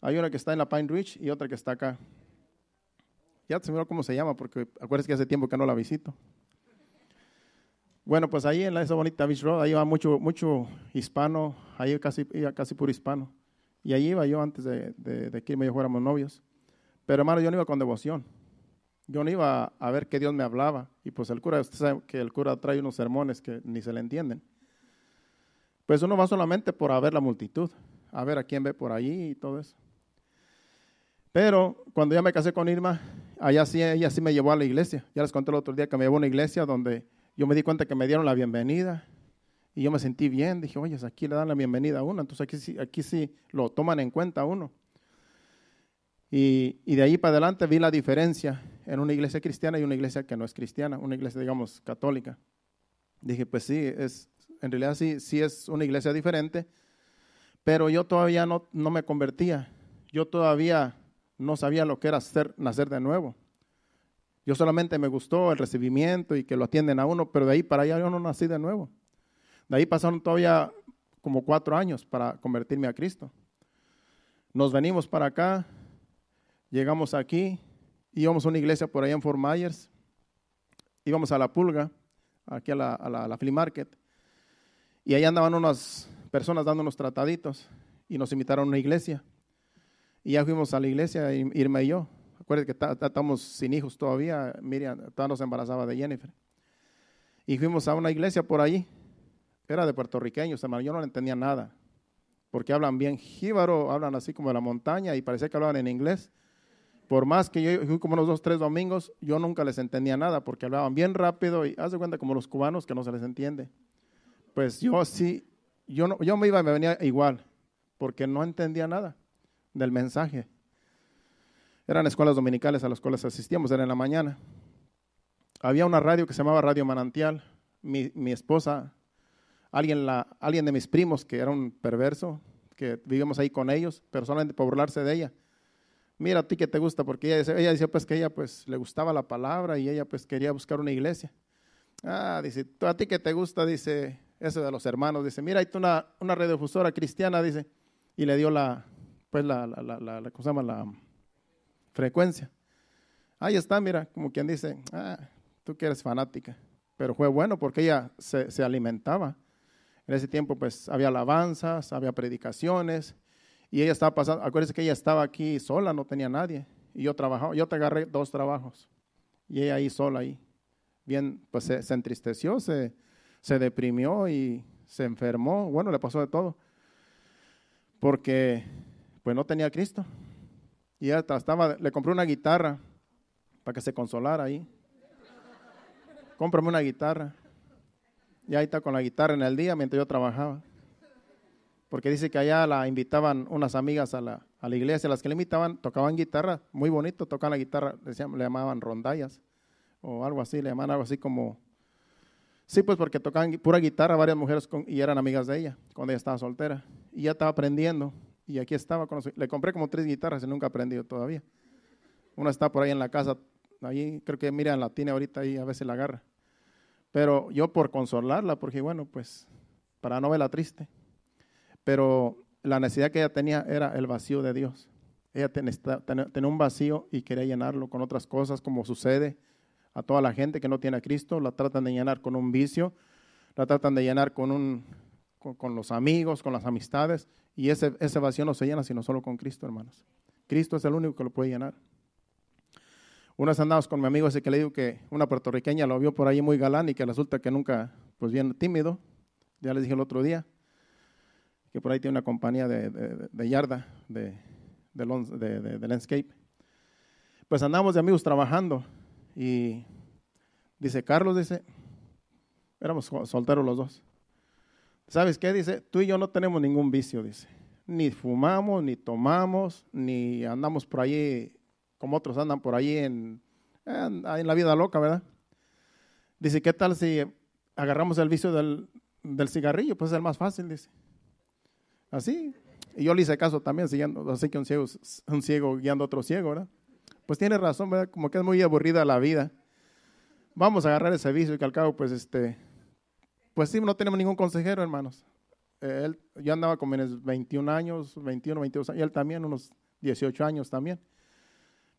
Hay una que está en la Pine Ridge y otra que está acá. Ya se me cómo se llama, porque acuérdense que hace tiempo que no la visito. Bueno, pues ahí en esa bonita Beach Road, ahí va mucho, mucho hispano, ahí casi, casi puro hispano. Y ahí iba yo antes de, de, de que me fuéramos novios. Pero hermano, yo no iba con devoción. Yo no iba a ver que Dios me hablaba. Y pues el cura, usted sabe que el cura trae unos sermones que ni se le entienden. Pues uno va solamente por a ver la multitud, a ver a quién ve por ahí y todo eso. Pero cuando ya me casé con Irma, allá sí, ella sí me llevó a la iglesia. Ya les conté el otro día que me llevó a una iglesia donde yo me di cuenta que me dieron la bienvenida y yo me sentí bien. Dije, oye, aquí le dan la bienvenida a uno, entonces aquí sí, aquí sí lo toman en cuenta uno. Y, de ahí para adelante vi la diferencia en una iglesia cristiana y una iglesia que no es cristiana, una iglesia, digamos, católica. Dije, pues sí, es, en realidad sí, sí es una iglesia diferente, pero yo todavía no, no me convertía. Yo todavía no sabía lo que era ser, nacer de nuevo. Yo solamente me gustó el recibimiento y que lo atienden a uno, pero de ahí para allá yo no nací de nuevo. De ahí pasaron todavía como cuatro años para convertirme a Cristo. Nos venimos para acá, llegamos aquí, íbamos a una iglesia por allá en Fort Myers, íbamos a La Pulga, aquí a la, Flea Market, y ahí andaban unas personas dándonos trataditos y nos invitaron a una iglesia. Y ya fuimos a la iglesia, Irma y yo. Acuérdense que estamos sin hijos todavía. Miriam nos embarazaba de Jennifer. Y fuimos a una iglesia por allí. Era de puertorriqueños, hermano. Yo no entendía nada. Porque hablan bien jíbaro, hablan así como de la montaña y parecía que hablaban en inglés. Por más que yo fui como unos dos, tres domingos, yo nunca les entendía nada porque hablaban bien rápido y haz de cuenta como los cubanos que no se les entiende. Pues yo sí, yo, no, yo me iba y me venía igual porque no entendía nada del mensaje. Eran escuelas dominicales a las cuales asistíamos, era en la mañana. Había una radio que se llamaba Radio Manantial. Mi, esposa, alguien, la, alguien de mis primos que era un perverso, que vivíamos ahí con ellos, pero solamente por burlarse de ella. Mira a ti que te gusta, porque ella, decía, ella decía pues que ella pues le gustaba la palabra y ella pues quería buscar una iglesia. Ah, dice, a ti que te gusta, dice, eso de los hermanos, dice, mira, hay una, una cristiana, dice, y le dio la, pues la, la, la, la ¿cómo se llama? La frecuencia. Ahí está, mira, como quien dice, ah, tú que eres fanática. Pero fue bueno porque ella se, se alimentaba. En ese tiempo pues había alabanzas, había predicaciones y ella estaba pasando, acuérdense que ella estaba aquí sola, no tenía nadie. Y yo trabajaba, yo te agarré dos trabajos y ella ahí sola ahí. Bien, pues se, se entristeció, se, se deprimió y se enfermó. Bueno, le pasó de todo. Porque pues no tenía Cristo. Y ella estaba, le compré una guitarra para que se consolara ahí. Cómprame una guitarra. Y ahí está con la guitarra en el día mientras yo trabajaba. Porque dice que allá la invitaban unas amigas a la, a la iglesia, las que le invitaban tocaban guitarra, muy bonito, tocaban la guitarra, le llamaban rondallas o algo así, le llamaban algo así como Sí, pues porque tocaban pura guitarra varias mujeres con, y eran amigas de ella cuando ella estaba soltera. Y ya estaba aprendiendo. Y aquí estaba, con le compré como tres guitarras y nunca aprendió todavía. Una está por ahí en la casa, ahí creo que mira la tiene ahorita y a veces la agarra. Pero yo por consolarla, porque bueno, pues para no verla triste. Pero la necesidad que ella tenía era el vacío de Dios. Ella tenía un vacío y quería llenarlo con otras cosas, como sucede a toda la gente que no tiene a Cristo. La tratan de llenar con un vicio, la tratan de llenar con un con, los amigos, con las amistades, y ese, vacío no se llena sino solo con Cristo, hermanos. Cristo es el único que lo puede llenar. Unas andamos con mi amigo ese que le digo que una puertorriqueña lo vio por ahí muy galán y que resulta que nunca, pues bien tímido, ya les dije el otro día, que por ahí tiene una compañía de, yarda, de, de, landscape. Pues andamos de amigos trabajando y dice Carlos, dice, éramos solteros los dos. ¿Sabes qué? Dice, tú y yo no tenemos ningún vicio, dice. Ni fumamos, ni tomamos, ni andamos por allí como otros andan por allí en, la vida loca, ¿verdad? Dice, ¿qué tal si agarramos el vicio del, cigarrillo? Pues es el más fácil, dice. Así. Y yo le hice caso también, siguiendo, así que un ciego, un ciego guiando a otro ciego, ¿verdad? Pues tiene razón, ¿verdad? Como que es muy aburrida la vida. Vamos a agarrar ese vicio y que al cabo, pues, este, pues sí, no tenemos ningún consejero, hermanos. él, yo andaba con menos 21 años, 21, 22 años, y él también, unos 18 años también.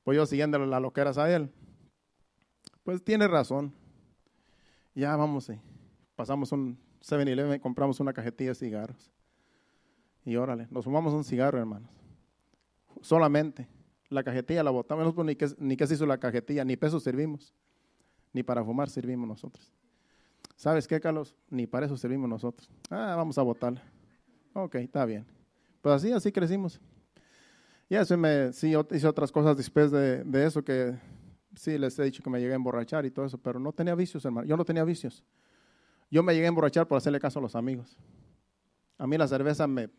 Pues yo siguiendo la loqueras a él. Pues tiene razón. Ya vamos, eh. pasamos un 7 11 compramos una cajetilla de cigarros. Y órale, nos fumamos un cigarro, hermanos. Solamente. La cajetilla la botamos, ni que, ni que se hizo la cajetilla, ni peso servimos. Ni para fumar servimos nosotros. ¿Sabes qué, Carlos? Ni para eso servimos nosotros. Ah, vamos a votar. Ok, está bien. Pues así, así crecimos. Y eso me, sí, hice otras cosas después de, eso que sí les he dicho que me llegué a emborrachar y todo eso, pero no tenía vicios, hermano. Yo no tenía vicios. Yo me llegué a emborrachar por hacerle caso a los amigos. A mí la cerveza me,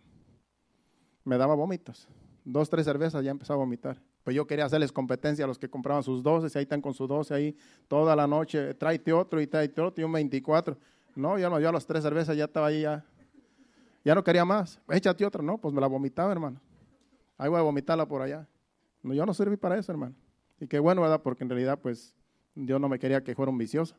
me daba vómitos. Dos, tres cervezas ya empezaba a vomitar. Pues yo quería hacerles competencia a los que compraban sus 12, si ahí están con sus 12 ahí toda la noche, tráete otro y tráete otro y un 24. No, Ya no, yo a las tres cervezas ya estaba ahí, ya, ya no quería más. Échate otra, no, pues me la vomitaba, hermano. Ahí voy a vomitarla por allá. No, yo no serví para eso, hermano. Y qué bueno, ¿verdad? Porque en realidad, pues, Dios no me quería que fuera un vicioso.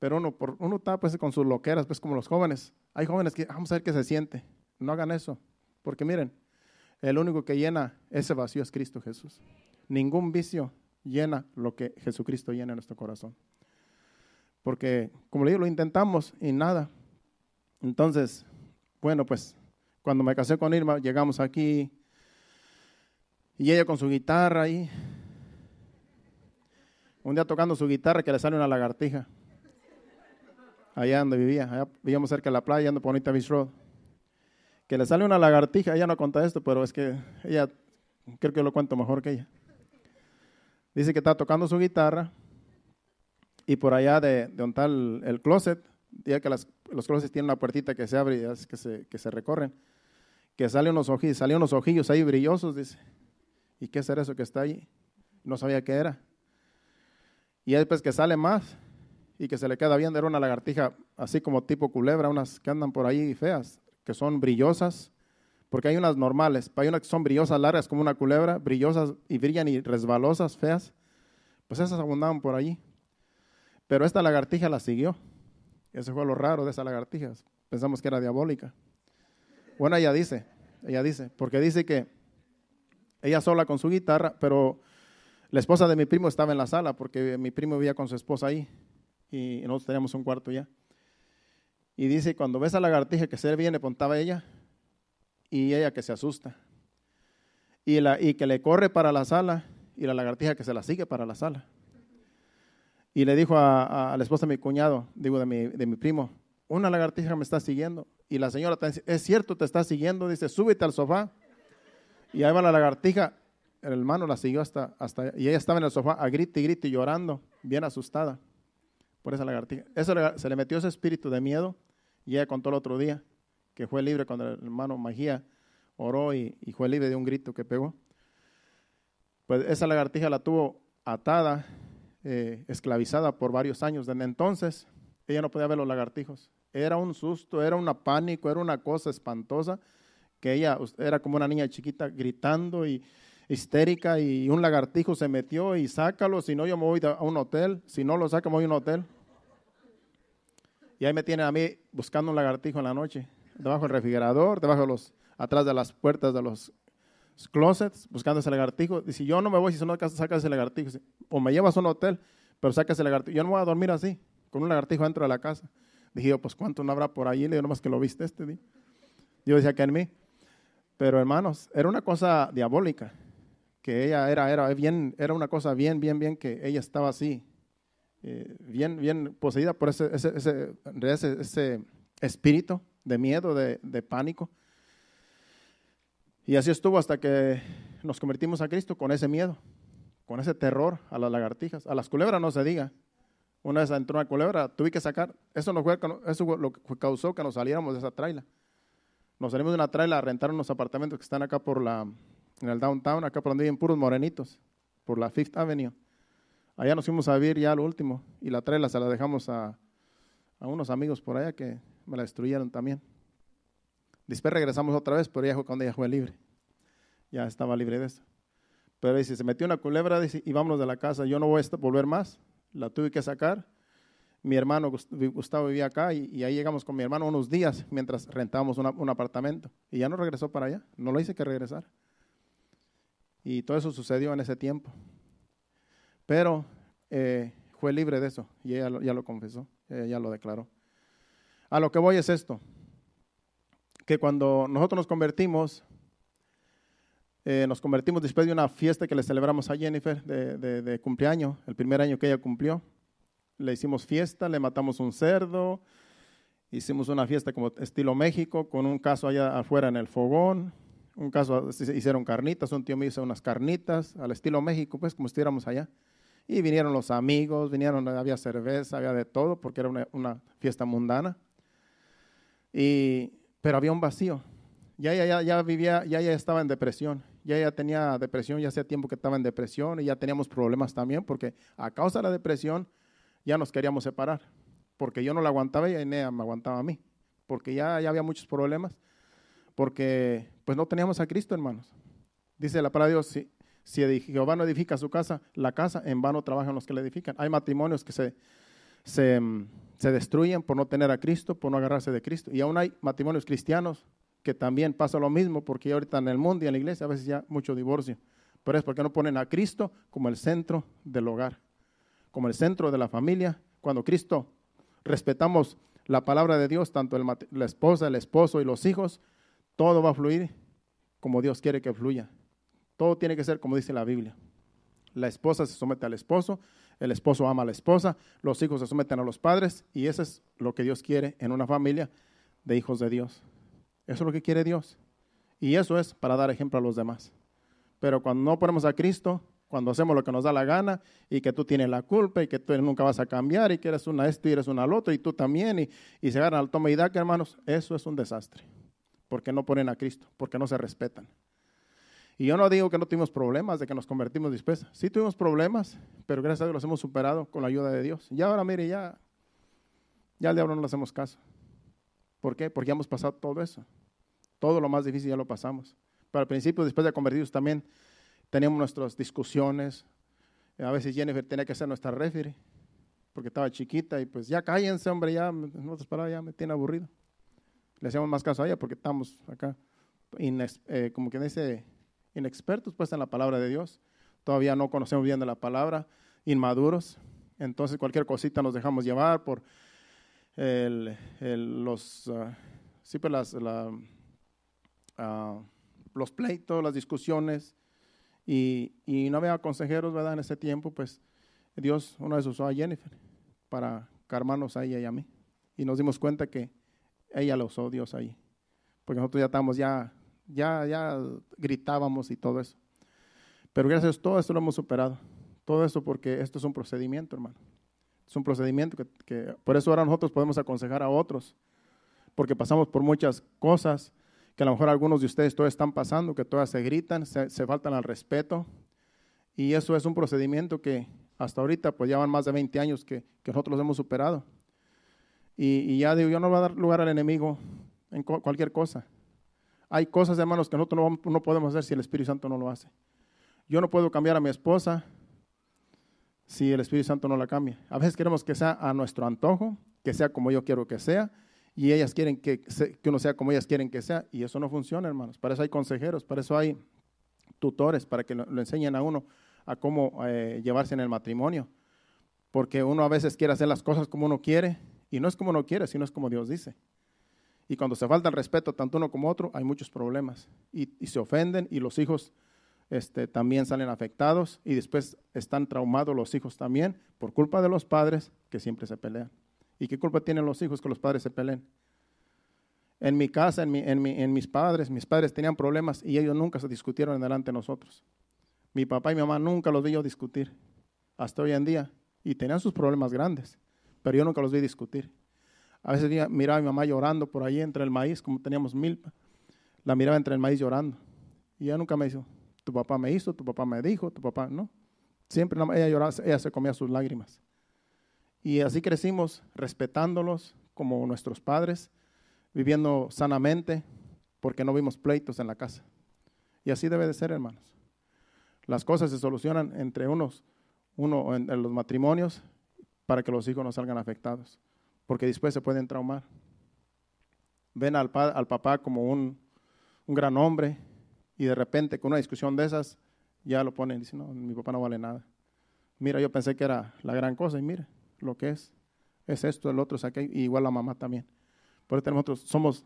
Pero uno, por, uno está, pues, con sus loqueras, pues, como los jóvenes. Hay jóvenes que, vamos a ver qué se siente. No hagan eso. Porque miren, el único que llena ese vacío es Cristo Jesús. Ningún vicio llena lo que Jesucristo llena en nuestro corazón. Porque, como le digo, lo intentamos y nada. Entonces, bueno, pues cuando me casé con Irma, llegamos aquí y ella con su guitarra ahí. Un día tocando su guitarra que le sale una lagartija. Allá donde vivía, vivíamos cerca de la playa, ando por Bonita Beach Road que le sale una lagartija, ella no conta esto, pero es que ella, creo que lo cuento mejor que ella. Dice que está tocando su guitarra y por allá de, de tal, el, closet, ya que las, los closets tienen una puertita que se abre y es que se, que se recorren, que sale unos ojillos, salen unos ojillos ahí brillosos, dice. ¿Y qué será eso que está ahí, No sabía qué era. Y después que sale más y que se le queda viendo, era una lagartija así como tipo culebra, unas que andan por ahí feas, que son brillosas, porque hay unas normales, hay unas que son brillosas largas como una culebra, brillosas y brillan y resbalosas, feas, pues esas abundaban por allí. Pero esta lagartija la siguió. ese fue lo raro de esas lagartijas. Pensamos que era diabólica. Bueno, ella dice, ella dice, porque dice que ella sola con su guitarra, pero la esposa de mi primo estaba en la sala porque mi primo vivía con su esposa ahí y nosotros teníamos un cuarto ya. Y dice, cuando ves a la lagartija que se viene, apuntaba ella, y ella que se asusta. Y, la, y que le corre para la sala, y la lagartija que se la sigue para la sala. Y le dijo a, la esposa de mi cuñado, digo, de mi, primo, una lagartija me está siguiendo. Y la señora, es cierto, te está siguiendo, dice, súbete al sofá. Y ahí va la lagartija, el hermano la siguió hasta, hasta, y ella estaba en el sofá a grito y y llorando, bien asustada por esa lagartija. Eso se le metió ese espíritu de miedo y ella contó el otro día que fue libre cuando el hermano Magía oró y, fue libre de un grito que pegó. Pues esa lagartija la tuvo atada, eh, esclavizada por varios años. Desde entonces ella no podía ver los lagartijos. Era un susto, era un pánico, era una cosa espantosa que ella era como una niña chiquita gritando y, histérica y un lagartijo se metió y sácalo, si no yo me voy a un hotel, si no lo saco me voy a un hotel. Y ahí me tienen a mí buscando un lagartijo en la noche, debajo del refrigerador, debajo de los, atrás de las puertas de los closets, buscando ese lagartijo. y si yo no me voy, si no sacas ese lagartijo, o me llevas a un hotel, pero sácase el lagartijo. Yo no voy a dormir así, con un lagartijo dentro de la casa. Dije pues cuánto no habrá por ahí? le digo, nomás que lo viste este día. Yo decía que en mí. Pero hermanos, era una cosa diabólica que ella era, era, bien, era una cosa bien, bien, bien que ella estaba así, eh, bien, bien poseída por ese, ese, ese, espíritu de miedo, de, pánico. Y así estuvo hasta que nos convertimos a Cristo con ese miedo, con ese terror a las lagartijas, a las culebras no se diga. Una vez entró una culebra, tuve que sacar, eso, nos fue, eso lo que causó que nos saliéramos de esa traila. Nos salimos de una traila a rentar unos apartamentos que están acá por la, en el downtown, acá por donde viven puros morenitos, por la Fifth Avenue. Allá nos fuimos a vivir ya lo último y la trela se la dejamos a, unos amigos por allá que me la destruyeron también. Después regresamos otra vez, pero ya cuando ella fue libre. Ya estaba libre de eso. Pero dice, se metió una culebra dice, y vámonos de la casa, yo no voy a volver más. La tuve que sacar. Mi hermano Gustavo vivía acá y, ahí llegamos con mi hermano unos días mientras rentábamos un apartamento. Y ya no regresó para allá, no lo hice que regresar. Y todo eso sucedió en ese tiempo. Pero eh, fue libre de eso y ella ya lo confesó, ella lo declaró. A lo que voy es esto, que cuando nosotros nos convertimos, eh, nos convertimos después de una fiesta que le celebramos a Jennifer de, de cumpleaños, el primer año que ella cumplió. Le hicimos fiesta, le matamos un cerdo, hicimos una fiesta como estilo México, con un caso allá afuera en el fogón, un caso, hicieron carnitas, un tío me hizo unas carnitas al estilo México, pues como estuviéramos allá. Y vinieron los amigos, vinieron, había cerveza, había de todo, porque era una, fiesta mundana. Y, pero había un vacío. Ya, ya, ya, ya vivía, ya, ya estaba en depresión. Ya, ya tenía depresión, ya hacía tiempo que estaba en depresión y ya teníamos problemas también, porque a causa de la depresión ya nos queríamos separar, porque yo no la aguantaba y Enea me aguantaba a mí, porque ya, ya había muchos problemas porque pues no teníamos a Cristo, hermanos. Dice la palabra de Dios, si, Jehová no edifica su casa, la casa en vano trabajan los que la edifican. Hay matrimonios que se, mm, se, destruyen por no tener a Cristo, por no agarrarse de Cristo. Y aún hay matrimonios cristianos que también pasa lo mismo, porque ahorita en el mundo y en la iglesia a veces ya mucho divorcio. Pero es porque no ponen a Cristo como el centro del hogar, como el centro de la familia. Cuando Cristo respetamos la palabra de Dios, tanto la esposa, el esposo y los hijos, todo va a fluir como Dios quiere que fluya. Todo tiene que ser como dice la Biblia. La esposa se somete al esposo, el esposo ama a la esposa, los hijos se someten a los padres y eso es lo que Dios quiere en una familia de hijos de Dios. Eso es lo que quiere Dios. Y eso es para dar ejemplo a los demás. Pero cuando no ponemos a Cristo, cuando hacemos lo que nos da la gana y que tú tienes la culpa y que tú nunca vas a cambiar y que eres una esto y eres una al otro y tú también y, se agarran al toma y que hermanos, eso es un desastre porque no ponen a Cristo, porque no se respetan. Y yo no digo que no tuvimos problemas de que nos convertimos después. Sí tuvimos problemas, pero gracias a Dios los hemos superado con la ayuda de Dios. Y ahora mire, ya, ya al diablo no le hacemos caso. ¿Por qué? Porque ya hemos pasado todo eso. Todo lo más difícil ya lo pasamos. Pero al principio, después de convertidos también, teníamos nuestras discusiones. A veces Jennifer tenía que ser nuestra referee, porque estaba chiquita y pues ya cállense, hombre, ya, no otras palabras ya me tiene aburrido le hacemos más caso a ella porque estamos acá, eh, como quien dice, inexpertos pues en la palabra de Dios. Todavía no conocemos bien de la palabra, inmaduros. Entonces cualquier cosita nos dejamos llevar por los, ah, pues, las, ah, los pleitos, las discusiones. Y, y, no había consejeros, ¿verdad? En ese tiempo, pues Dios una vez usó a ah, Jennifer para calmarnos a ella y a mí. Y nos dimos cuenta que ella la usó Dios ahí. Porque nosotros ya estamos, ya, ya, ya gritábamos y todo eso. Pero gracias a todo eso lo hemos superado. Todo eso porque esto es un procedimiento, hermano. Es un procedimiento que, que por eso ahora nosotros podemos aconsejar a otros. Porque pasamos por muchas cosas que a lo mejor algunos de ustedes todavía están pasando, que todas se gritan, se, se faltan al respeto. Y eso es un procedimiento que hasta ahorita, pues ya van más de 20 años que, que nosotros los hemos superado. Y, ya digo, yo no voy a dar lugar al enemigo en cualquier cosa. Hay cosas, hermanos, que nosotros no, podemos hacer si el Espíritu Santo no lo hace. Yo no puedo cambiar a mi esposa si el Espíritu Santo no la cambia. A veces queremos que sea a nuestro antojo, que sea como yo quiero que sea, y ellas quieren que, que uno sea como ellas quieren que sea, y eso no funciona, hermanos. Para eso hay consejeros, para eso hay tutores, para que lo, enseñen a uno a cómo eh, llevarse en el matrimonio. Porque uno a veces quiere hacer las cosas como uno quiere, y no es como no quiere, sino es como Dios dice. Y cuando se falta el respeto tanto uno como otro, hay muchos problemas. Y, se ofenden y los hijos este, también salen afectados y después están traumados los hijos también por culpa de los padres que siempre se pelean. ¿Y qué culpa tienen los hijos que los padres se peleen? En mi casa, en, en, en mis padres, mis padres tenían problemas y ellos nunca se discutieron delante de nosotros. Mi papá y mi mamá nunca los vi discutir, hasta hoy en día, y tenían sus problemas grandes pero yo nunca los vi discutir. A veces miraba a mi mamá llorando por ahí entre el maíz, como teníamos mil, La miraba entre el maíz llorando. Y ella nunca me dijo, tu papá me hizo, tu papá me dijo, tu papá, no. Siempre ella lloraba, ella se comía sus lágrimas. Y así crecimos respetándolos como nuestros padres, viviendo sanamente, porque no vimos pleitos en la casa. Y así debe de ser, hermanos. Las cosas se solucionan entre unos, uno en los matrimonios, para que los hijos no salgan afectados, porque después se pueden traumar. Ven al, al papá como un, un, gran hombre y de repente con una discusión de esas ya lo ponen y dicen, no, mi papá no vale nada. Mira, yo pensé que era la gran cosa y mira lo que es. Es esto, el otro es aquello, igual la mamá también. Por eso nosotros somos,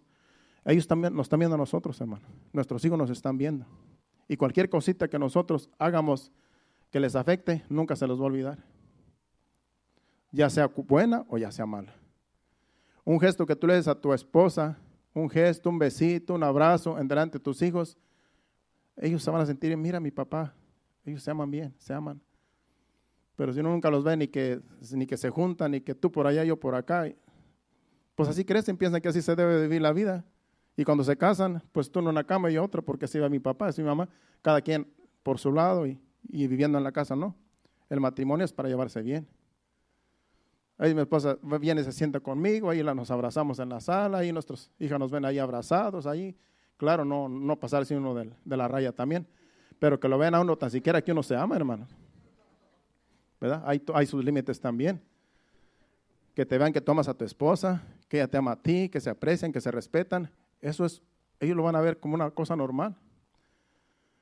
ellos también nos están viendo a nosotros, hermano. Nuestros hijos nos están viendo. Y cualquier cosita que nosotros hagamos que les afecte, nunca se los va a olvidar ya sea buena o ya sea mala. Un gesto que tú le des a tu esposa, un gesto, un besito, un abrazo en delante de tus hijos, ellos se van a sentir, mira mi papá, ellos se aman bien, se aman. Pero si uno nunca los ve, ni que, ni que se juntan, ni que tú por allá, yo por acá, pues así crecen, piensan que así se debe vivir la vida. Y cuando se casan, pues tú en una cama y otra, porque así va mi papá, así mi mamá, cada quien por su lado y viviendo en la casa, no. El matrimonio es para llevarse bien. Ahí mi esposa viene, se sienta conmigo, ahí nos abrazamos en la sala, ahí nuestros hijas nos ven ahí abrazados, ahí. Claro, no, no sin uno de, la raya también, pero que lo vean a uno tan siquiera que uno se ama, hermano. ¿Verdad? Hay, hay sus límites también. Que te vean que tomas a tu esposa, que ella te ama a ti, que se aprecian, que se respetan. Eso es, ellos lo van a ver como una cosa normal.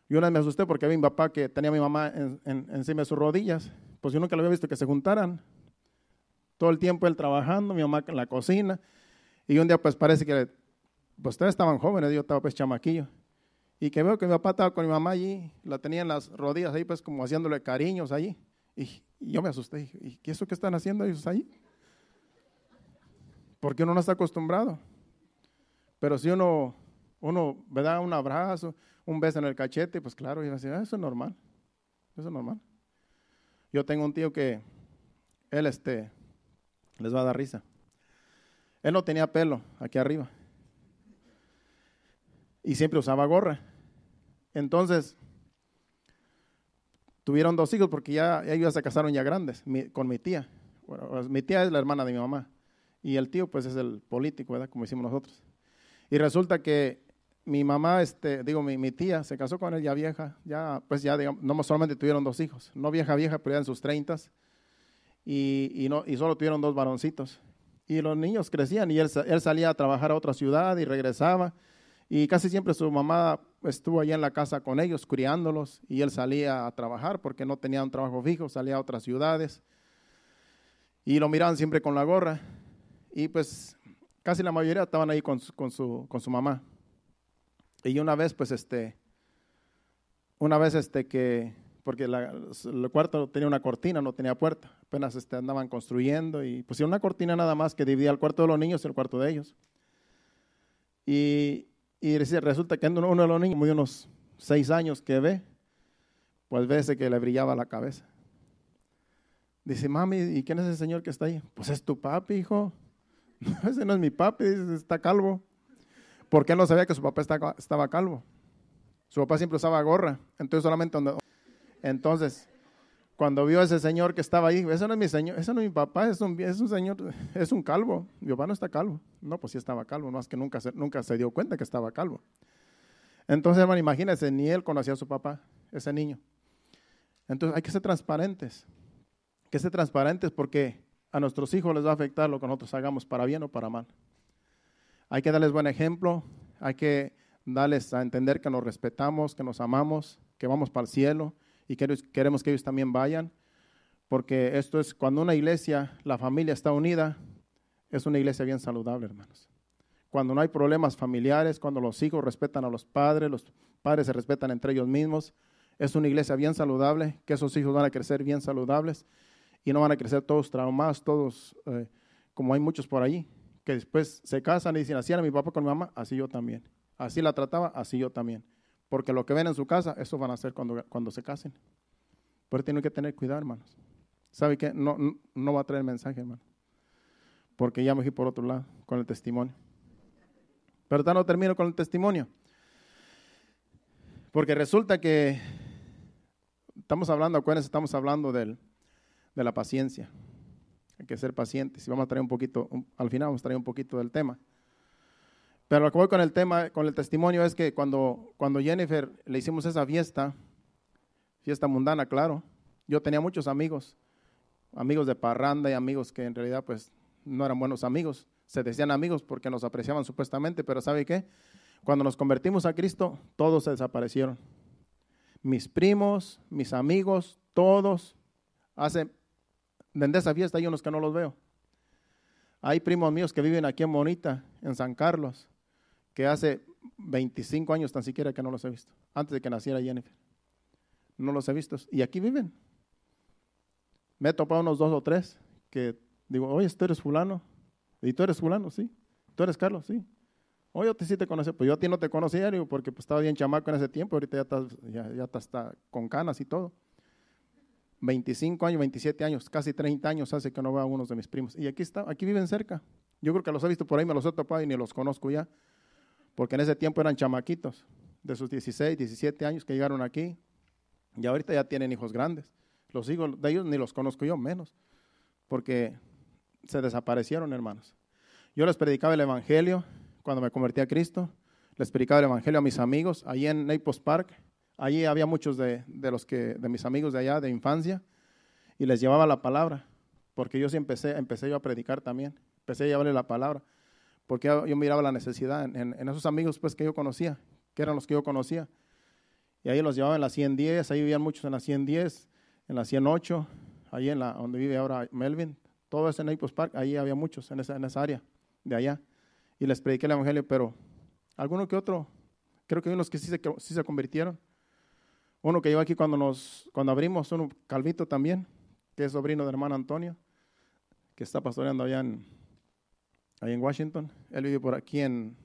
Yo una me asusté porque vi mi papá que tenía a mi mamá encima de sus rodillas. Pues yo nunca lo había visto que se juntaran. Todo el tiempo él trabajando, mi mamá en la cocina. Y un día pues parece que pues ustedes estaban jóvenes, yo estaba pues chamaquillo. Y que veo que mi papá estaba con mi mamá allí, la tenía en las rodillas ahí pues como haciéndole cariños allí. Y, yo me asusté, ¿y qué eso que están haciendo ellos ahí? Porque uno no está acostumbrado. Pero si uno, uno, da Un abrazo, un beso en el cachete, pues claro, y me decía, ah, eso es normal, eso es normal. Yo tengo un tío que, él este, les va a dar risa. Él no tenía pelo aquí arriba. Y siempre usaba gorra. Entonces, tuvieron dos hijos porque ya, ellos se casaron ya grandes con mi tía. Pues, mi tía es la hermana de mi mamá. Y el tío, pues, es el político, ¿verdad? Como hicimos nosotros. Y resulta que mi mamá, este, digo, mi, mi, tía se casó con él ya vieja, ya, pues ya, digamos, no solamente tuvieron dos hijos, no vieja, vieja, pero ya en sus treintas y, no, y solo tuvieron dos varoncitos. Y los niños crecían y él, salía a trabajar a otra ciudad y regresaba. Y casi siempre su mamá estuvo allá en la casa con ellos, criándolos, y él salía a trabajar porque no tenía un trabajo fijo, salía a otras ciudades. Y lo miraban siempre con la gorra. Y pues casi la mayoría estaban ahí con su, con su mamá. Y una vez, pues este, una vez este que porque el cuarto tenía una cortina, no tenía puerta. Apenas este, andaban construyendo y pusieron una cortina nada más que dividía el cuarto de los niños y el cuarto de ellos. Y, y resulta que uno de los niños, muy unos seis años que ve, pues ve que le brillaba la cabeza. Dice, mami, ¿y quién es ese señor que está ahí? Pues es tu papi, hijo. ese no es mi papi, dice, está calvo. Porque qué no sabía que su papá estaba calvo. Su papá siempre usaba gorra. Entonces solamente donde entonces, cuando vio a ese señor que estaba ahí, eso no es mi señor, eso no es mi papá, es un, es un señor, es un calvo. Mi papá no está calvo. No, pues sí estaba calvo, no es que nunca se, nunca se dio cuenta que estaba calvo. Entonces, hermano, imagínense, ni él conocía a su papá, ese niño. Entonces, hay que ser transparentes. que ser transparentes porque a nuestros hijos les va a afectar lo que nosotros hagamos, para bien o para mal. Hay que darles buen ejemplo, hay que darles a entender que nos respetamos, que nos amamos, que vamos para el cielo, y queremos que ellos también vayan, porque esto es cuando una iglesia, la familia está unida, es una iglesia bien saludable, hermanos. Cuando no hay problemas familiares, cuando los hijos respetan a los padres, los padres se respetan entre ellos mismos, es una iglesia bien saludable, que esos hijos van a crecer bien saludables y no van a crecer todos traumas todos, eh, como hay muchos por ahí, que después se casan y dicen, así era mi papá con mi mamá, así yo también. Así la trataba, así yo también. Porque lo que ven en su casa, eso van a hacer cuando, cuando se casen. Por eso tienen que tener cuidado, hermanos. ¿Sabe qué? No, no, va a traer mensaje, hermano. Porque ya me fui por otro lado con el testimonio. Pero ya no termino con el testimonio. Porque resulta que estamos hablando, acuérdense, estamos hablando de la paciencia. Hay que ser pacientes. Y vamos a traer un poquito, al final vamos a traer un poquito del tema. Pero lo que voy con el tema, con el testimonio, es que cuando, cuando Jennifer le hicimos esa fiesta, fiesta mundana, claro, yo tenía muchos amigos, amigos de parranda y amigos que en realidad pues no eran buenos amigos, se decían amigos porque nos apreciaban supuestamente, pero ¿sabe qué? Cuando nos convertimos a Cristo, todos se desaparecieron. Mis primos, mis amigos, todos. Hace, desde esa fiesta hay unos que no los veo. Hay primos míos que viven aquí en Bonita, en San Carlos, que hace 25 años tan siquiera que no los he visto, antes de que naciera Jennifer. No los he visto. Y aquí viven. Me he topado unos dos o tres que digo, oye, tú eres fulano. Y tú eres fulano, sí. Tú eres Carlos, sí. Oye, yo te, sí te conocí. Pues yo a ti no te conocía, porque pues, estaba bien chamaco en ese tiempo. Ahorita ya estás, ya, ya está con canas y todo. 25 años, 27 años, casi 30 años hace que no veo a unos de mis primos. Y aquí, está, aquí viven cerca. Yo creo que los he visto por ahí, me los he topado y ni los conozco ya porque en ese tiempo eran chamaquitos, de sus 16, 17 años que llegaron aquí, y ahorita ya tienen hijos grandes. Los hijos de ellos ni los conozco yo, menos, porque se desaparecieron, hermanos. Yo les predicaba el Evangelio cuando me convertí a Cristo, les predicaba el Evangelio a mis amigos, allí en Naples Park, allí había muchos de, de los que, de mis amigos de allá, de infancia, y les llevaba la palabra, porque yo sí empecé, empecé yo a predicar también, empecé a llevarle la palabra porque yo miraba la necesidad en, esos amigos pues que yo conocía, que eran los que yo conocía. Y ahí los llevaba en la 110, ahí vivían muchos en la 110, en la 108, ahí en la donde vive ahora Melvin, todo eso en Naples Park, ahí había muchos en esa, en esa área de allá. Y les prediqué el evangelio, pero alguno que otro, creo que hay unos que sí se, sí se convirtieron. Uno que llegó aquí cuando nos cuando abrimos, un calvito también, que es sobrino del hermano Antonio, que está pastoreando allá en ahí en Washington. Él vive por aquí en,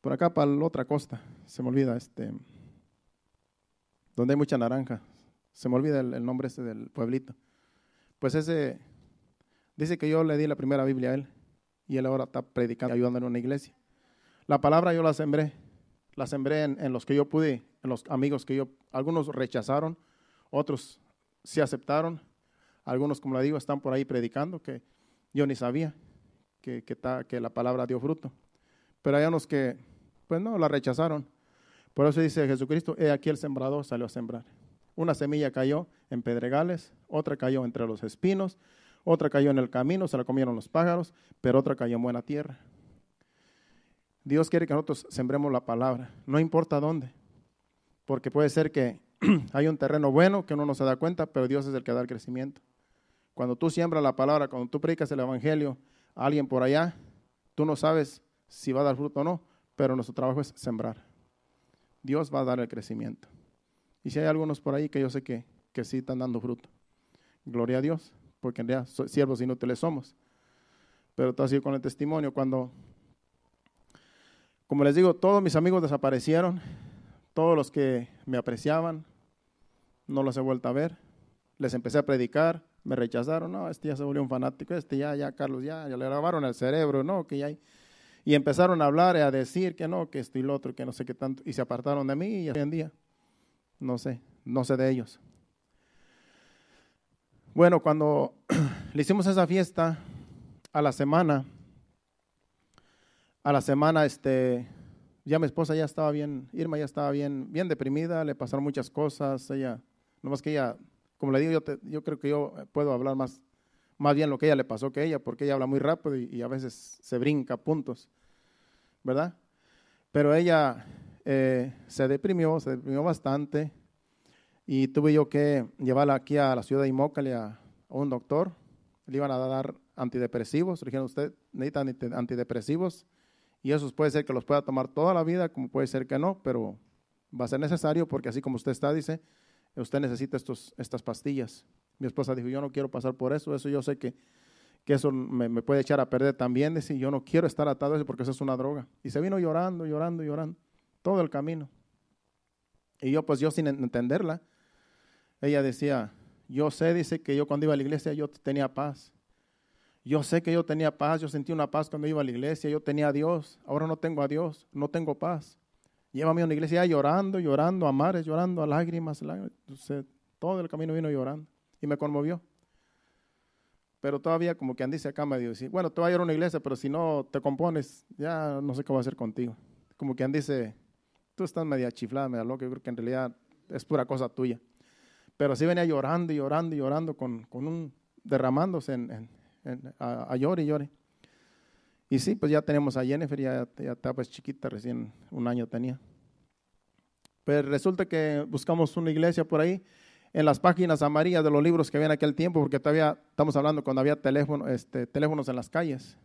por acá para la otra costa, se me olvida, este, donde hay mucha naranja, se me olvida el, nombre este del pueblito. Pues ese, dice que yo le di la primera Biblia a él y él ahora está predicando, ayudando en una iglesia. La palabra yo la sembré, la sembré en, los que yo pude, en los amigos que yo, algunos rechazaron, otros se aceptaron, algunos, como le digo, están por ahí predicando que yo ni sabía que, la palabra dio fruto. Pero hay unos que, pues no, la rechazaron. Por eso dice Jesucristo, he aquí el sembrador salió a sembrar. Una semilla cayó en pedregales, otra cayó entre los espinos, otra cayó en el camino, se la comieron los pájaros, pero otra cayó en buena tierra. Dios quiere que nosotros sembremos la palabra, no importa dónde, porque puede ser que hay un terreno bueno que uno no se da cuenta, pero Dios es el que da el crecimiento. Cuando tú siembras la palabra, cuando tú predicas el Evangelio, alguien por allá, tú no sabes si va a dar fruto o no, pero nuestro trabajo es sembrar. Dios va a dar el crecimiento. Y si hay algunos por ahí que yo sé que, que sí están dando fruto, gloria a Dios, porque en realidad siervos inútiles somos. Pero todo ha sido con el testimonio. Cuando, como les digo, todos mis amigos desaparecieron, todos los que me apreciaban, no los he vuelto a ver. Les empecé a predicar, me rechazaron, no, este ya se volvió un fanático, este ya, ya, Carlos, ya, ya le grabaron el cerebro, no, que ya Y empezaron a hablar y a decir que no, que esto y lo otro, que no sé qué tanto, y se apartaron de mí y hoy en día, no sé, no sé de ellos. Bueno, cuando le hicimos esa fiesta, a la semana, a la semana, este, ya mi esposa ya estaba bien, Irma ya estaba bien, bien deprimida, le pasaron muchas cosas, ella, nomás que ella como le digo, yo, creo que yo puedo hablar más, más bien lo que ella le pasó que ella, porque ella habla muy rápido y, a veces se brinca puntos, ¿verdad? Pero ella eh, se deprimió, se deprimió bastante y tuve yo que llevarla aquí a la ciudad de Imócale a, un doctor. Le iban a dar antidepresivos, le dijeron, usted necesita antidepresivos y esos puede ser que los pueda tomar toda la vida, como puede ser que no, pero va a ser necesario porque así como usted está, dice, usted necesita estos, estas pastillas. Mi esposa dijo, yo no quiero pasar por eso, eso yo sé que, que eso me, puede echar a perder también, decir, yo no quiero estar atado a eso porque eso es una droga. Y se vino llorando, llorando, llorando, todo el camino. Y yo pues yo sin entenderla, ella decía, yo sé, dice que yo cuando iba a la iglesia yo tenía paz. Yo sé que yo tenía paz, yo sentí una paz cuando iba a la iglesia, yo tenía a Dios, ahora no tengo a Dios, no tengo paz. Llévame a una iglesia llorando, llorando, a mares, llorando, a lágrimas, todo el camino vino llorando y me conmovió. Pero todavía, como quien dice acá, me dice, bueno, te voy a ir a una iglesia, pero si no te compones, ya no sé qué va a hacer contigo. Como quien dice, tú estás media chiflada, media loca, yo creo que en realidad es pura cosa tuya. Pero así venía llorando y llorando y llorando, con, un derramándose en, a, a llore y llore. Y sí, pues ya tenemos a Jennifer, ya, ya estaba pues chiquita, recién un año tenía. Pero pues resulta que buscamos una iglesia por ahí, en las páginas amarillas de los libros que había en aquel tiempo, porque todavía estamos hablando cuando había teléfono, este, teléfonos en las calles,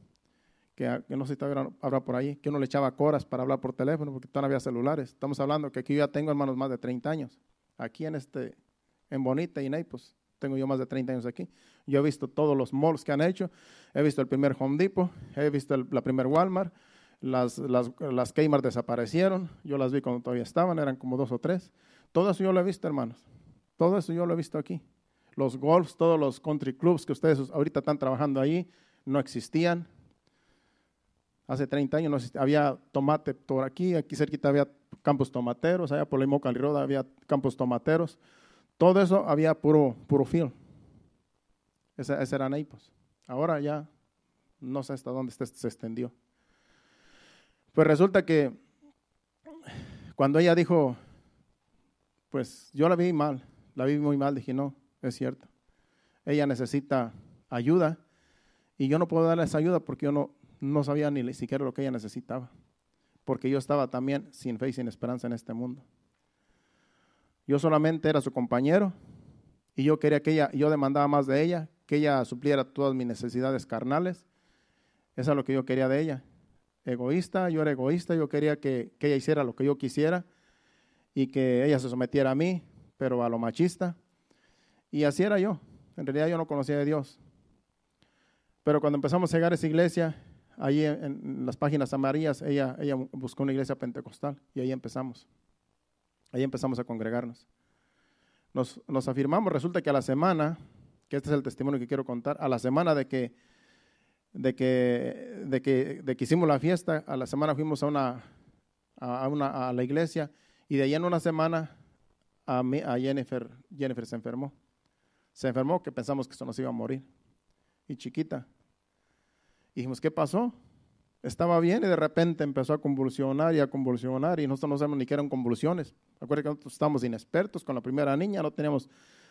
que, que no sé si todavía habrá por ahí, que uno le echaba coras para hablar por teléfono, porque todavía había celulares. Estamos hablando que aquí yo ya tengo, hermanos, más de 30 años. Aquí en, este, en Bonita y pues tengo yo más de 30 años aquí. Yo he visto todos los malls que han hecho, he visto el primer Home Depot, he visto la primer Walmart, las, las, las Kmart desaparecieron, yo las vi cuando todavía estaban, eran como dos o tres. Todo eso yo lo he visto, hermanos. Todo eso yo lo he visto aquí. Los golfs, todos los country clubs que ustedes ahorita están trabajando ahí, no existían. Hace 30 años no había tomate por aquí, aquí cerquita había campos tomateros, allá por la Roda había campos tomateros. Todo eso había puro, puro film. Ese, era Naipos. Ahora ya no sé hasta dónde este, se, extendió. Pues resulta que cuando ella dijo, pues yo la vi mal, la vi muy mal, dije, no, es cierto. Ella necesita ayuda y yo no puedo darle esa ayuda porque yo no, no sabía ni siquiera lo que ella necesitaba, porque yo estaba también sin fe y sin esperanza en este mundo. Yo solamente era su compañero y yo quería que ella, yo demandaba más de ella que ella supliera todas mis necesidades carnales. Eso es lo que yo quería de ella. Egoísta, yo era egoísta, yo quería que, ella hiciera lo que yo quisiera y que ella se sometiera a mí, pero a lo machista. Y así era yo. En realidad yo no conocía a Dios. Pero cuando empezamos a llegar a esa iglesia, allí en, las páginas amarillas, ella, ella buscó una iglesia pentecostal y ahí empezamos. Ahí empezamos a congregarnos. Nos, nos afirmamos, resulta que a la semana que este es el testimonio que quiero contar, a la semana de que, de que, de que, de que hicimos la fiesta, a la semana fuimos a, una, a, una, a la iglesia y de allá en una semana a, mí, a Jennifer, Jennifer se enfermó. Se enfermó que pensamos que se nos iba a morir. Y chiquita. dijimos, ¿qué pasó? Estaba bien y de repente empezó a convulsionar y a convulsionar y nosotros no sabemos ni qué eran convulsiones. Acuérdense que nosotros estábamos inexpertos con la primera niña, no teníamos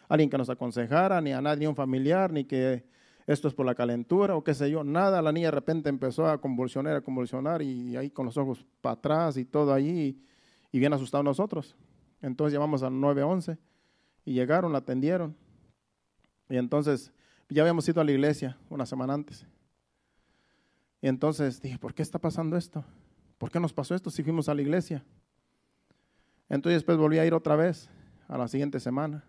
alguien que nos aconsejara, ni a nadie, ni un familiar, ni que esto es por la calentura o qué sé yo, nada. La niña de repente empezó a convulsionar, a convulsionar y ahí con los ojos para atrás y todo ahí. y, bien asustados nosotros. Entonces llamamos al 911 y llegaron, la atendieron. Y entonces ya habíamos ido a la iglesia una semana antes. Y entonces dije, ¿por qué está pasando esto? ¿Por qué nos pasó esto si fuimos a la iglesia? Entonces después volví a ir otra vez a la siguiente semana.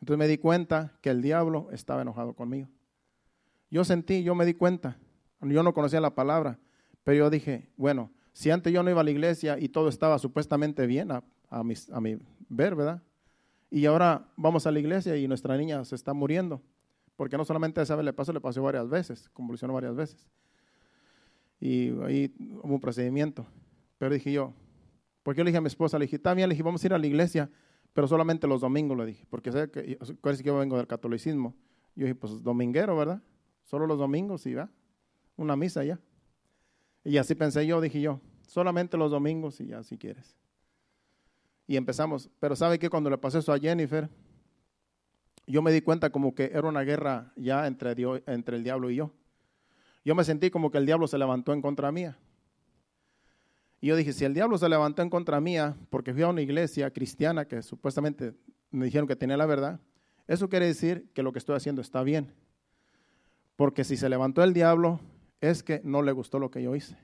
Entonces me di cuenta que el diablo estaba enojado conmigo. Yo sentí, yo me di cuenta. Yo no conocía la palabra, pero yo dije, bueno, si antes yo no iba a la iglesia y todo estaba supuestamente bien a, a, mi ver, ¿verdad? Y ahora vamos a la iglesia y nuestra niña se está muriendo. Porque no solamente esa vez le pasó, le pasó varias veces, convulsionó varias veces. Y ahí hubo un procedimiento. Pero dije yo, porque yo le dije a mi esposa, le dije, está bien, le dije, vamos a ir a la iglesia pero solamente los domingos le dije, porque sé que, que yo vengo del catolicismo. Yo dije, pues dominguero, ¿verdad? Solo los domingos, y va. Una misa ya. Y así pensé yo, dije yo, solamente los domingos y ya, si quieres. Y empezamos, pero ¿sabe qué? cuando le pasé eso a Jennifer, yo me di cuenta como que era una guerra ya entre, Dios, entre el diablo y yo. Yo me sentí como que el diablo se levantó en contra mía. Y yo dije, si el diablo se levantó en contra mía, porque fui a una iglesia cristiana que supuestamente me dijeron que tenía la verdad, eso quiere decir que lo que estoy haciendo está bien. Porque si se levantó el diablo, es que no le gustó lo que yo hice.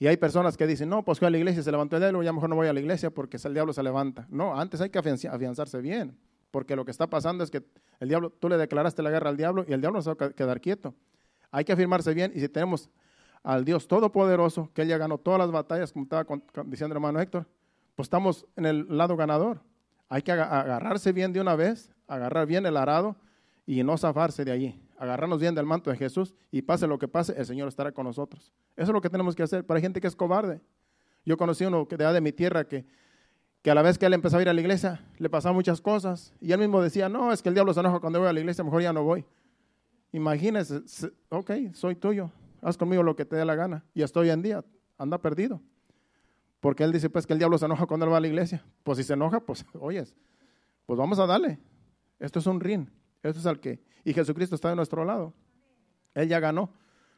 Y hay personas que dicen, no, pues fui a la iglesia, se levantó el diablo, ya mejor no voy a la iglesia porque el diablo se levanta. No, antes hay que afianzarse bien, porque lo que está pasando es que el diablo, tú le declaraste la guerra al diablo y el diablo no se va a quedar quieto. Hay que afirmarse bien y si tenemos al Dios Todopoderoso, que Él ya ganó todas las batallas, como estaba diciendo el hermano Héctor, pues estamos en el lado ganador. Hay que agarrarse bien de una vez, agarrar bien el arado y no zafarse de allí. Agarrarnos bien del manto de Jesús y pase lo que pase, el Señor estará con nosotros. Eso es lo que tenemos que hacer. para gente que es cobarde. Yo conocí uno que de, de mi tierra que, que a la vez que él empezó a ir a la iglesia, le pasaban muchas cosas. Y él mismo decía, no, es que el diablo se enoja cuando voy a la iglesia, mejor ya no voy. imagínense, ok, soy tuyo haz conmigo lo que te dé la gana. Y hasta hoy en día anda perdido. Porque él dice, pues que el diablo se enoja cuando él va a la iglesia. Pues si se enoja, pues oyes, pues vamos a darle. Esto es un ring, esto es al que. Y Jesucristo está de nuestro lado. Él ya ganó.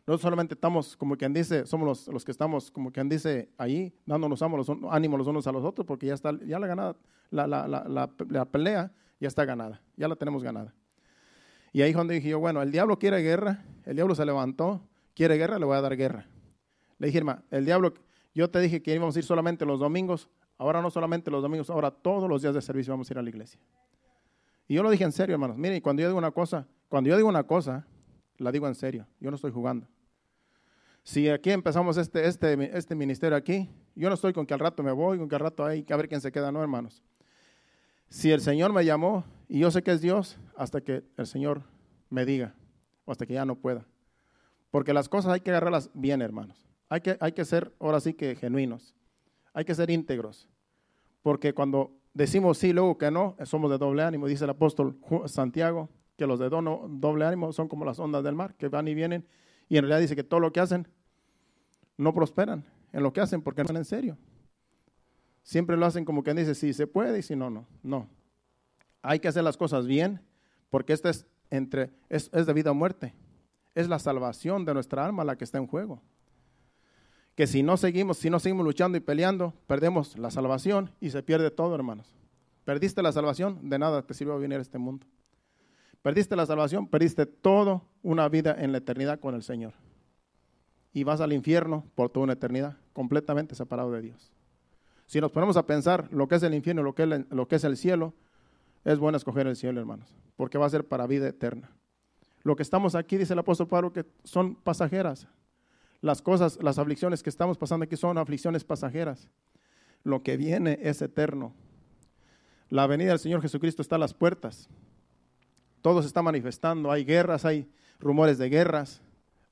No solamente estamos, como quien dice, somos los, que estamos, como quien dice, ahí, dándonos ánimo los, unos a los otros, porque ya está, ya la ganada, la, la pelea ya está ganada, ya la tenemos ganada. Y ahí es donde dije yo, bueno, el diablo quiere guerra, el diablo se levantó, ¿Quiere guerra? Le voy a dar guerra. Le dije, hermano, el diablo, yo te dije que íbamos a ir solamente los domingos, ahora no solamente los domingos, ahora todos los días de servicio vamos a ir a la iglesia. Y yo lo dije en serio, hermanos. Miren, cuando yo digo una cosa, cuando yo digo una cosa, la digo en serio. Yo no estoy jugando. Si aquí empezamos este, este, este ministerio aquí, yo no estoy con que al rato me voy, con que al rato hay que ver quién se queda, no, hermanos. Si el Señor me llamó y yo sé que es Dios, hasta que el Señor me diga, o hasta que ya no pueda. Porque las cosas hay que agarrarlas bien, hermanos. Hay que, hay que ser, ahora sí que genuinos. Hay que ser íntegros. Porque cuando decimos sí, luego que no, eh, somos de doble ánimo, dice el apóstol Santiago, que los de dono, doble ánimo son como las ondas del mar, que van y vienen, y en realidad dice que todo lo que hacen no prosperan en lo que hacen porque no están en serio. Siempre lo hacen como quien dice si se puede y si no, no. No. Hay que hacer las cosas bien porque esto es entre es, es de vida o muerte es la salvación de nuestra alma la que está en juego. Que si no seguimos, si no seguimos luchando y peleando, perdemos la salvación y se pierde todo, hermanos. Perdiste la salvación, de nada te sirve venir a este mundo. Perdiste la salvación, perdiste toda una vida en la eternidad con el Señor. Y vas al infierno por toda una eternidad, completamente separado de Dios. Si nos ponemos a pensar lo que es el infierno, y lo que es el cielo, es bueno escoger el cielo, hermanos, porque va a ser para vida eterna. Lo que estamos aquí, dice el apóstol Pablo, que son pasajeras. Las cosas, las aflicciones que estamos pasando aquí son aflicciones pasajeras. Lo que viene es eterno. La venida del Señor Jesucristo está a las puertas. Todo se está manifestando. Hay guerras, hay rumores de guerras.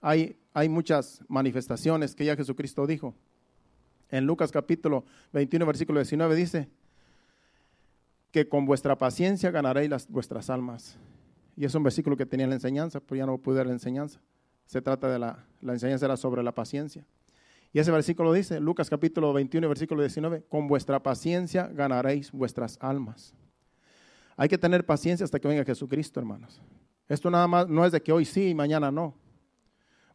Hay, hay muchas manifestaciones que ya Jesucristo dijo. En Lucas capítulo 21, versículo 19 dice, que con vuestra paciencia ganaréis las, vuestras almas. Y es un versículo que tenía la enseñanza, pues ya no pude dar la enseñanza. Se trata de la, la enseñanza era sobre la paciencia. Y ese versículo dice, Lucas capítulo 21, versículo 19, con vuestra paciencia ganaréis vuestras almas. Hay que tener paciencia hasta que venga Jesucristo, hermanos. Esto nada más no es de que hoy sí y mañana no.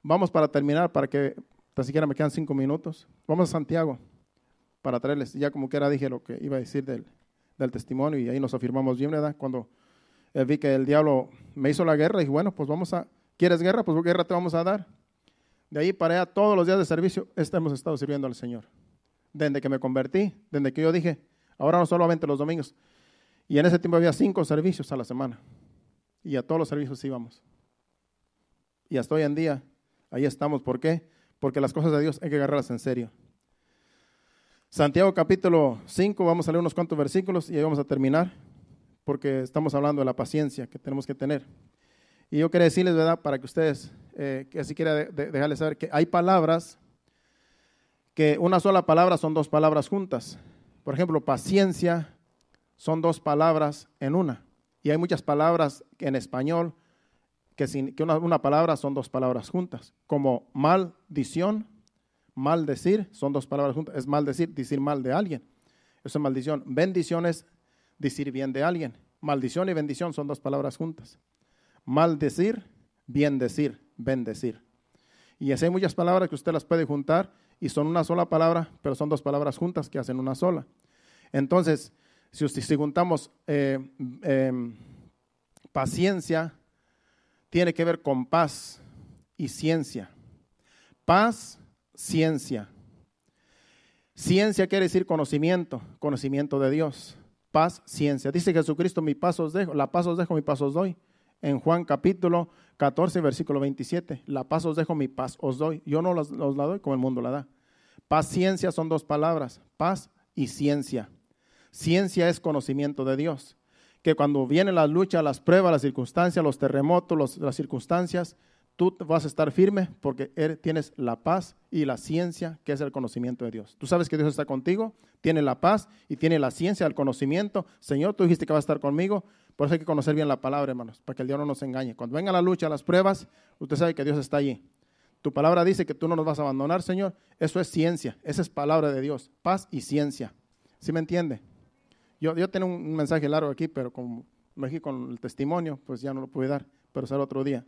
Vamos para terminar, para que tan siquiera me quedan cinco minutos. Vamos a Santiago para traerles, ya como que era dije lo que iba a decir del, del testimonio y ahí nos afirmamos bien, ¿verdad? Cuando eh, vi que el diablo me hizo la guerra y bueno, pues vamos a, ¿quieres guerra? Pues guerra te vamos a dar. De ahí para allá, todos los días de servicio, este hemos estado sirviendo al Señor. Desde que me convertí, desde que yo dije, ahora no solamente los domingos. Y en ese tiempo había cinco servicios a la semana. Y a todos los servicios íbamos. Y hasta hoy en día, ahí estamos. ¿Por qué? Porque las cosas de Dios hay que agarrarlas en serio. Santiago capítulo 5, vamos a leer unos cuantos versículos y ahí vamos a terminar porque estamos hablando de la paciencia que tenemos que tener. Y yo quería decirles, ¿verdad? Para que ustedes, eh, que así quiera dejarles saber, que hay palabras que una sola palabra son dos palabras juntas. Por ejemplo, paciencia son dos palabras en una. Y hay muchas palabras en español que, sin, que una, palabra son dos palabras juntas, como maldición, maldecir, son dos palabras juntas. Es maldecir, decir mal de alguien. Eso es maldición. Bendiciones decir bien de alguien. Maldición y bendición son dos palabras juntas. Maldecir, bien decir, bendecir. Y así hay muchas palabras que usted las puede juntar y son una sola palabra, pero son dos palabras juntas que hacen una sola. Entonces, si, juntamos eh, em, paciencia, tiene que ver con paz y ciencia. Paz, ciencia. Ciencia quiere decir conocimiento, conocimiento de Dios paz, ciencia. Dice Jesucristo, mi paz os dejo, la paz os dejo, mi paz os doy. En Juan capítulo 14, versículo 27, la paz os dejo, mi paz os doy. Yo no os la doy como el mundo la da. Paz, ciencia son dos palabras, paz y ciencia. Ciencia es conocimiento de Dios. Que cuando vienen las luchas, las pruebas, las circunstancias, los terremotos, las circunstancias, tú vas a estar firme porque er, tienes la paz y la ciencia que es el conocimiento de Dios. Tú sabes que Dios está contigo, tiene la paz y tiene la ciencia, el conocimiento. Señor, tú dijiste que va a estar conmigo, por eso hay que conocer bien la palabra, hermanos, para que el Dios no nos engañe. Cuando venga la lucha, las pruebas, usted sabe que Dios está allí. Tu palabra dice que tú no nos vas a abandonar, Señor. Eso es ciencia, esa es palabra de Dios, paz y ciencia. ¿Sí me entiende? Yo, yo tengo un mensaje largo aquí, pero como me dije con el testimonio, pues ya no lo pude dar, pero será otro día.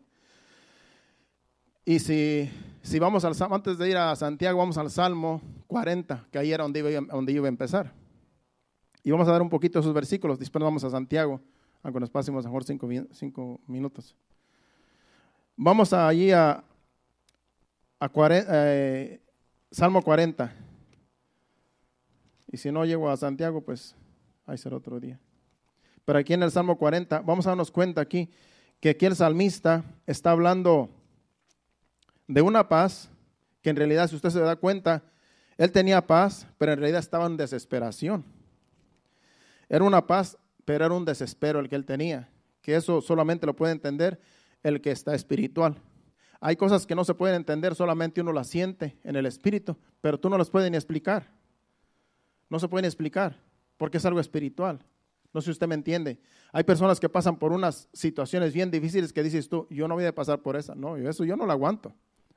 Y si, si vamos al Salmo, antes de ir a Santiago, vamos al Salmo 40, que ahí era donde iba, donde iba a empezar. Y vamos a dar un poquito esos versículos, después vamos a Santiago, aunque nos pasemos mejor cinco, cinco minutos. Vamos allí a, a eh, Salmo 40. Y si no llego a Santiago, pues ahí será otro día. Pero aquí en el Salmo 40, vamos a darnos cuenta aquí que aquí el salmista está hablando de una paz que en realidad, si usted se da cuenta, él tenía paz, pero en realidad estaba en desesperación. Era una paz, pero era un desespero el que él tenía, que eso solamente lo puede entender el que está espiritual. Hay cosas que no se pueden entender, solamente uno las siente en el espíritu, pero tú no las puedes ni explicar. No se pueden explicar, porque es algo espiritual. No sé si usted me entiende. Hay personas que pasan por unas situaciones bien difíciles que dices tú, yo no voy a pasar por esa. No, eso yo no la aguanto.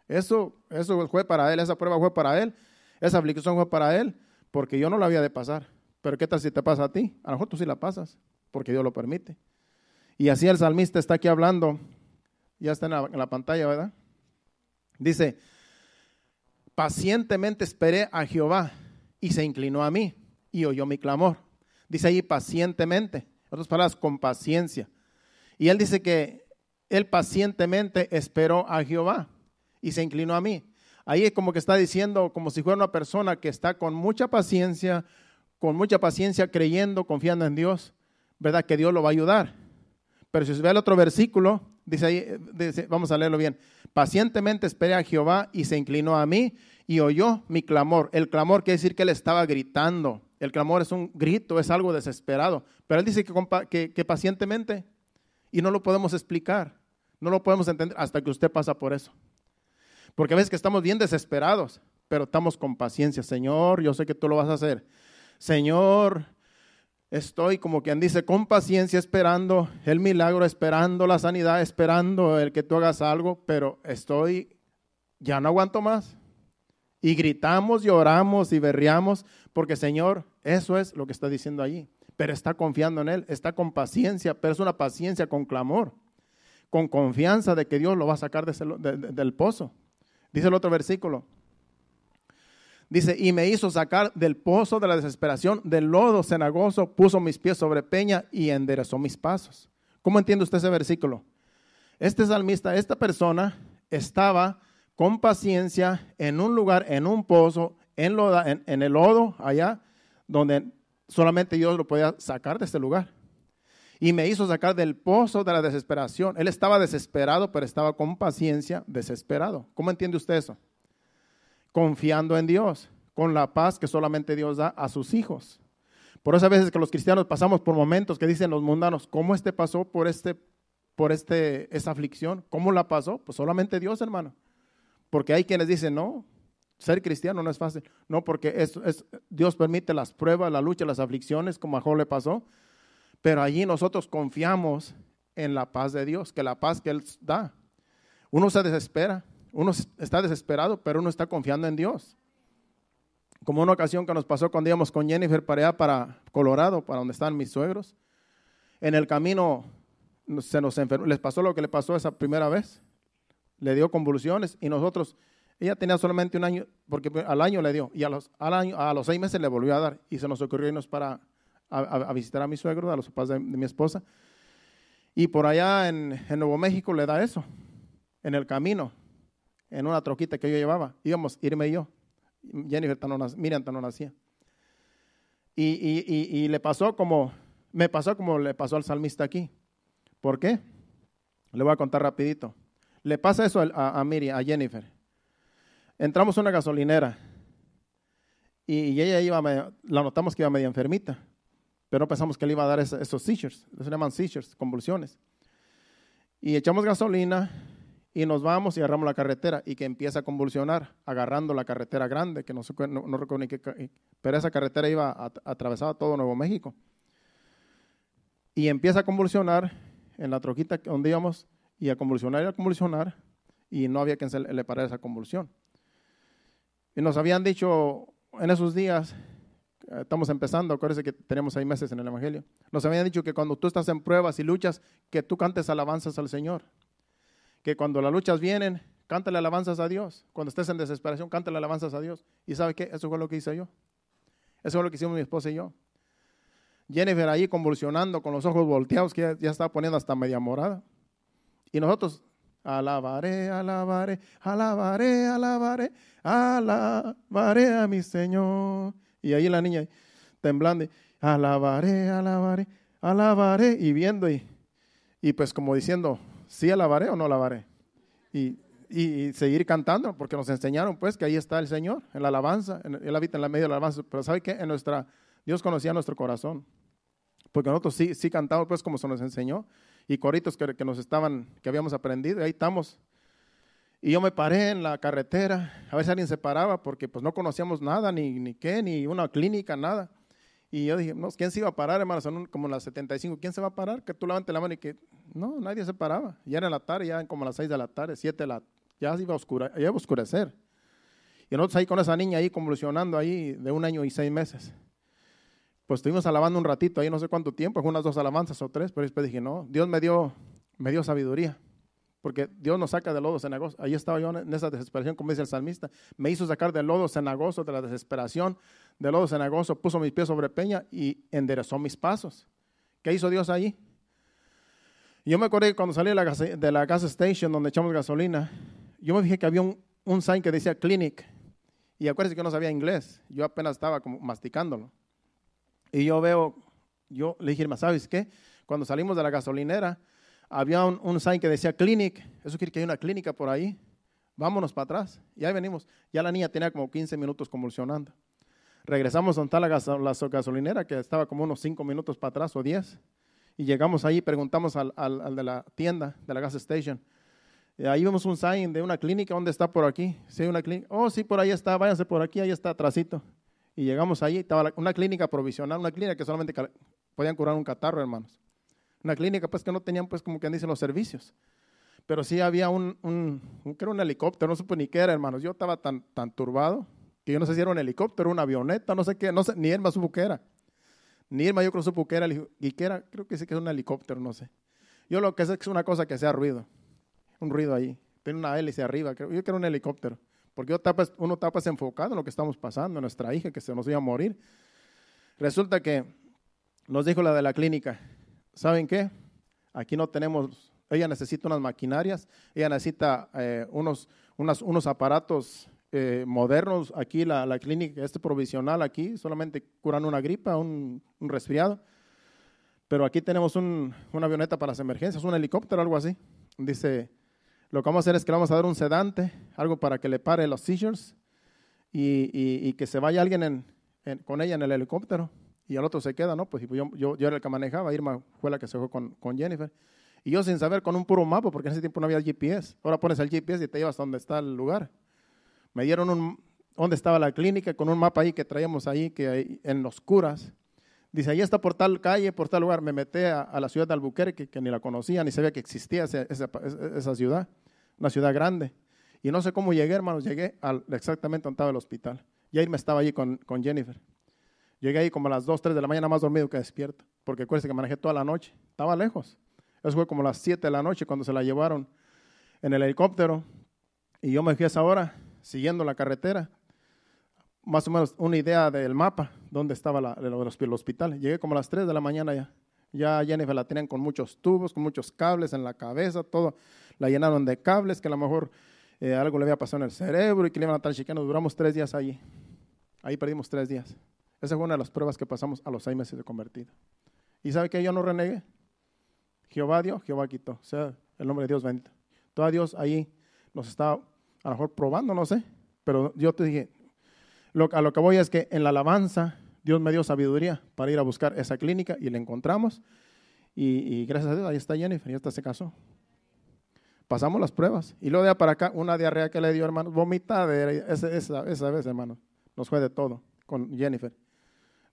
Eso, eso fue para él, esa prueba fue para él, esa aplicación fue para él, porque yo no la había de pasar. Pero ¿qué tal si te pasa a ti? A lo mejor tú sí la pasas, porque Dios lo permite. Y así el salmista está aquí hablando, ya está en la, pantalla, ¿verdad? Dice, pacientemente esperé a Jehová y se inclinó a mí y oyó mi clamor. Dice ahí pacientemente, en otras palabras, con paciencia. Y él dice que él pacientemente esperó a Jehová y se inclinó a mí. Ahí es como que está diciendo, como si fuera una persona que está con mucha paciencia, con mucha paciencia, creyendo, confiando en Dios, ¿verdad? Que Dios lo va a ayudar. Pero si se ve el otro versículo, dice ahí, vamos a leerlo bien. Pacientemente esperé a Jehová y se inclinó a mí y oyó mi clamor. El clamor quiere decir que él estaba gritando. El clamor es un grito, es algo desesperado. Pero él dice que, que pacientemente y no lo podemos explicar, no lo podemos entender hasta que usted pasa por eso. Porque ves que estamos bien desesperados, pero estamos con paciencia. Señor, yo sé que tú lo vas a hacer. Señor, estoy como quien dice, con paciencia esperando el milagro, esperando la sanidad, esperando el que tú hagas algo, pero estoy, ya no aguanto más. Y gritamos y oramos y berreamos, porque Señor, eso es lo que está diciendo allí. Pero está confiando en Él, está con paciencia, pero es una paciencia con clamor, con confianza de que Dios lo va a sacar del pozo. Dice el otro versículo. Dice, y me hizo sacar del pozo de la desesperación, del lodo cenagoso, puso mis pies sobre peña y enderezó mis pasos. ¿Cómo entiende usted ese versículo? Este salmista, esta persona, estaba con paciencia en un lugar, en un pozo, en, en, el lodo, allá, donde solamente Dios lo podía sacar de este lugar y me hizo sacar del pozo de la desesperación. Él estaba desesperado, pero estaba con paciencia desesperado. ¿Cómo entiende usted eso? Confiando en Dios, con la paz que solamente Dios da a sus hijos. Por eso a veces que los cristianos pasamos por momentos que dicen los mundanos, ¿cómo este pasó por este por este esa aflicción? ¿Cómo la pasó? Pues solamente Dios, hermano. Porque hay quienes dicen, "No, ser cristiano no es fácil." No, porque es, es, Dios permite las pruebas, la lucha, las aflicciones como a Job le pasó pero allí nosotros confiamos en la paz de Dios, que la paz que Él da. Uno se desespera, uno está desesperado, pero uno está confiando en Dios. Como una ocasión que nos pasó cuando íbamos con Jennifer para allá, para Colorado, para donde están mis suegros. En el camino se nos enfermó, les pasó lo que le pasó esa primera vez. Le dio convulsiones y nosotros, ella tenía solamente un año, porque al año le dio, y a los, a los seis meses le volvió a dar, y se nos ocurrió irnos para a, visitar a mi suegro, a los papás de, mi esposa. Y por allá en, Nuevo México le da eso, en el camino, en una troquita que yo llevaba. Íbamos, irme yo. Jennifer tan no, Miriam tan no nacía. Y, y, y, le pasó como, me pasó como le pasó al salmista aquí. ¿Por qué? Le voy a contar rapidito. Le pasa eso a, Miriam, a Jennifer. Entramos a una gasolinera y, ella iba, la notamos que iba media enfermita pero pensamos que le iba a dar esos seizures, se llaman seizures, convulsiones. Y echamos gasolina y nos vamos y agarramos la carretera y que empieza a convulsionar, agarrando la carretera grande, que no, no, pero esa carretera iba a, atravesar todo Nuevo México. Y empieza a convulsionar en la troquita donde íbamos y a convulsionar y a convulsionar y no había quien le parara esa convulsión. Y nos habían dicho en esos días eh, estamos empezando, acuérdense que tenemos seis meses en el Evangelio. Nos habían dicho que cuando tú estás en pruebas y luchas, que tú cantes alabanzas al Señor. Que cuando las luchas vienen, cántale alabanzas a Dios. Cuando estés en desesperación, cántale alabanzas a Dios. ¿Y sabe qué? Eso fue lo que hice yo. Eso fue lo que hicimos mi esposa y yo. Jennifer ahí convulsionando con los ojos volteados, que ya, ya estaba poniendo hasta media morada. Y nosotros, alabaré, alabaré, alabaré, alabaré, alabaré a mi Señor. Y ahí la niña temblando, alabaré, alabaré, alabaré, y viendo, y, y pues como diciendo, ¿sí alabaré o no alabaré? Y, seguir cantando, porque nos enseñaron pues que ahí está el Señor, en la alabanza, en, Él habita en la media de la alabanza, pero ¿sabe qué? En nuestra, Dios conocía nuestro corazón, porque nosotros sí, sí cantamos pues como se nos enseñó, y coritos que, que nos estaban, que habíamos aprendido, y ahí estamos y yo me paré en la carretera, a veces alguien se paraba porque pues no conocíamos nada, ni, ni qué, ni una clínica, nada. Y yo dije, no, ¿quién se iba a parar, hermano? Son como las 75, ¿quién se va a parar? Que tú levantes la mano y que, no, nadie se paraba. Ya era la tarde, ya como las 6 de la tarde, 7 de la ya iba ya iba a oscurecer. Y nosotros ahí con esa niña ahí convulsionando ahí de un año y seis meses. Pues estuvimos alabando un ratito, ahí no sé cuánto tiempo, unas dos alabanzas o tres, pero después dije, no, Dios me dio, me dio sabiduría porque Dios nos saca del lodo cenagoso. Ahí estaba yo en esa desesperación, como dice el salmista. Me hizo sacar del lodo cenagoso, de la desesperación, del lodo cenagoso, puso mis pies sobre peña y enderezó mis pasos. ¿Qué hizo Dios ahí? Yo me acordé que cuando salí de la, gas, station donde echamos gasolina, yo me dije que había un, un sign que decía clinic. Y acuérdense que yo no sabía inglés, yo apenas estaba como masticándolo. Y yo veo, yo le dije, ¿sabes qué? Cuando salimos de la gasolinera, había un, un sign que decía clinic, eso quiere que hay una clínica por ahí, vámonos para atrás. Y ahí venimos. Ya la niña tenía como 15 minutos convulsionando. Regresamos a la, la gasolinera, que estaba como unos 5 minutos para atrás o 10. Y llegamos ahí y preguntamos al, al, de la tienda, de la gas station. ahí vemos un sign de una clínica, ¿dónde está por aquí? Sí, una clínica. Oh, sí, por ahí está, váyanse por aquí, ahí está, atrásito Y llegamos ahí, estaba una clínica provisional, una clínica que solamente podían curar un catarro, hermanos una clínica, pues que no tenían, pues como que dice los servicios. Pero sí había un, un, un helicóptero, no supo ni qué era, hermanos. Yo estaba tan, tan turbado que yo no sé si era un helicóptero, una avioneta, no sé qué, no sé, ni Irma supo qué era. Ni Irma yo creo supo qué era, y que era, creo que sí que es un helicóptero, no sé. Yo lo que sé es que es una cosa que sea ruido, un ruido ahí. Tiene una hélice arriba, creo, yo creo que era un helicóptero. Porque pues, uno tapas, pues, uno tapas enfocado en lo que estamos pasando, nuestra hija que se nos iba a morir. Resulta que nos dijo la de la clínica, ¿saben qué? Aquí no tenemos, ella necesita unas maquinarias, ella necesita eh, unos, unos aparatos eh, modernos. Aquí la, la, clínica, este provisional aquí, solamente curan una gripa, un, resfriado. Pero aquí tenemos un, una avioneta para las emergencias, un helicóptero, algo así. Dice, lo que vamos a hacer es que le vamos a dar un sedante, algo para que le pare los seizures y, que se vaya alguien con ella en el helicóptero y al otro se queda, ¿no? Pues yo, yo, yo era el que manejaba, Irma fue la que se fue con, con Jennifer. Y yo sin saber, con un puro mapa, porque en ese tiempo no había GPS. Ahora pones el GPS y te llevas a donde está el lugar. Me dieron un, dónde estaba la clínica con un mapa ahí que traíamos ahí, que en los curas. Dice, ahí está por tal calle, por tal lugar. Me metí a, la ciudad de Albuquerque, que, ni la conocía, ni sabía que existía esa, ciudad, una ciudad grande. Y no sé cómo llegué, hermanos, llegué exactamente donde estaba el hospital. Y ahí me estaba allí con, con Jennifer. Llegué ahí como a las 2, 3 de la mañana más dormido que despierto, porque acuérdense que manejé toda la noche, estaba lejos. Eso fue como a las 7 de la noche cuando se la llevaron en el helicóptero y yo me fui a esa hora siguiendo la carretera, más o menos una idea del mapa, dónde estaba la, el, hospital. Llegué como a las 3 de la mañana ya. Ya Jennifer la tenían con muchos tubos, con muchos cables en la cabeza, todo. La llenaron de cables, que a lo mejor eh, algo le había pasado en el cerebro y que le iban a estar Duramos tres días allí. Ahí perdimos tres días. Esa es una de las pruebas que pasamos a los seis meses de convertido. ¿Y sabe que yo no renegué? Jehová dio, Jehová quitó. O sea, el nombre de Dios bendito. Todo Dios ahí nos está a lo mejor probando, no sé. Pero yo te dije, lo, a lo que voy es que en la alabanza Dios me dio sabiduría para ir a buscar esa clínica y la encontramos. Y, gracias a Dios, ahí está Jennifer, ya está, se casó. Pasamos las pruebas. Y luego de para acá, una diarrea que le dio, hermano, vomitada. de esa, esa vez, hermano, nos fue de todo con Jennifer.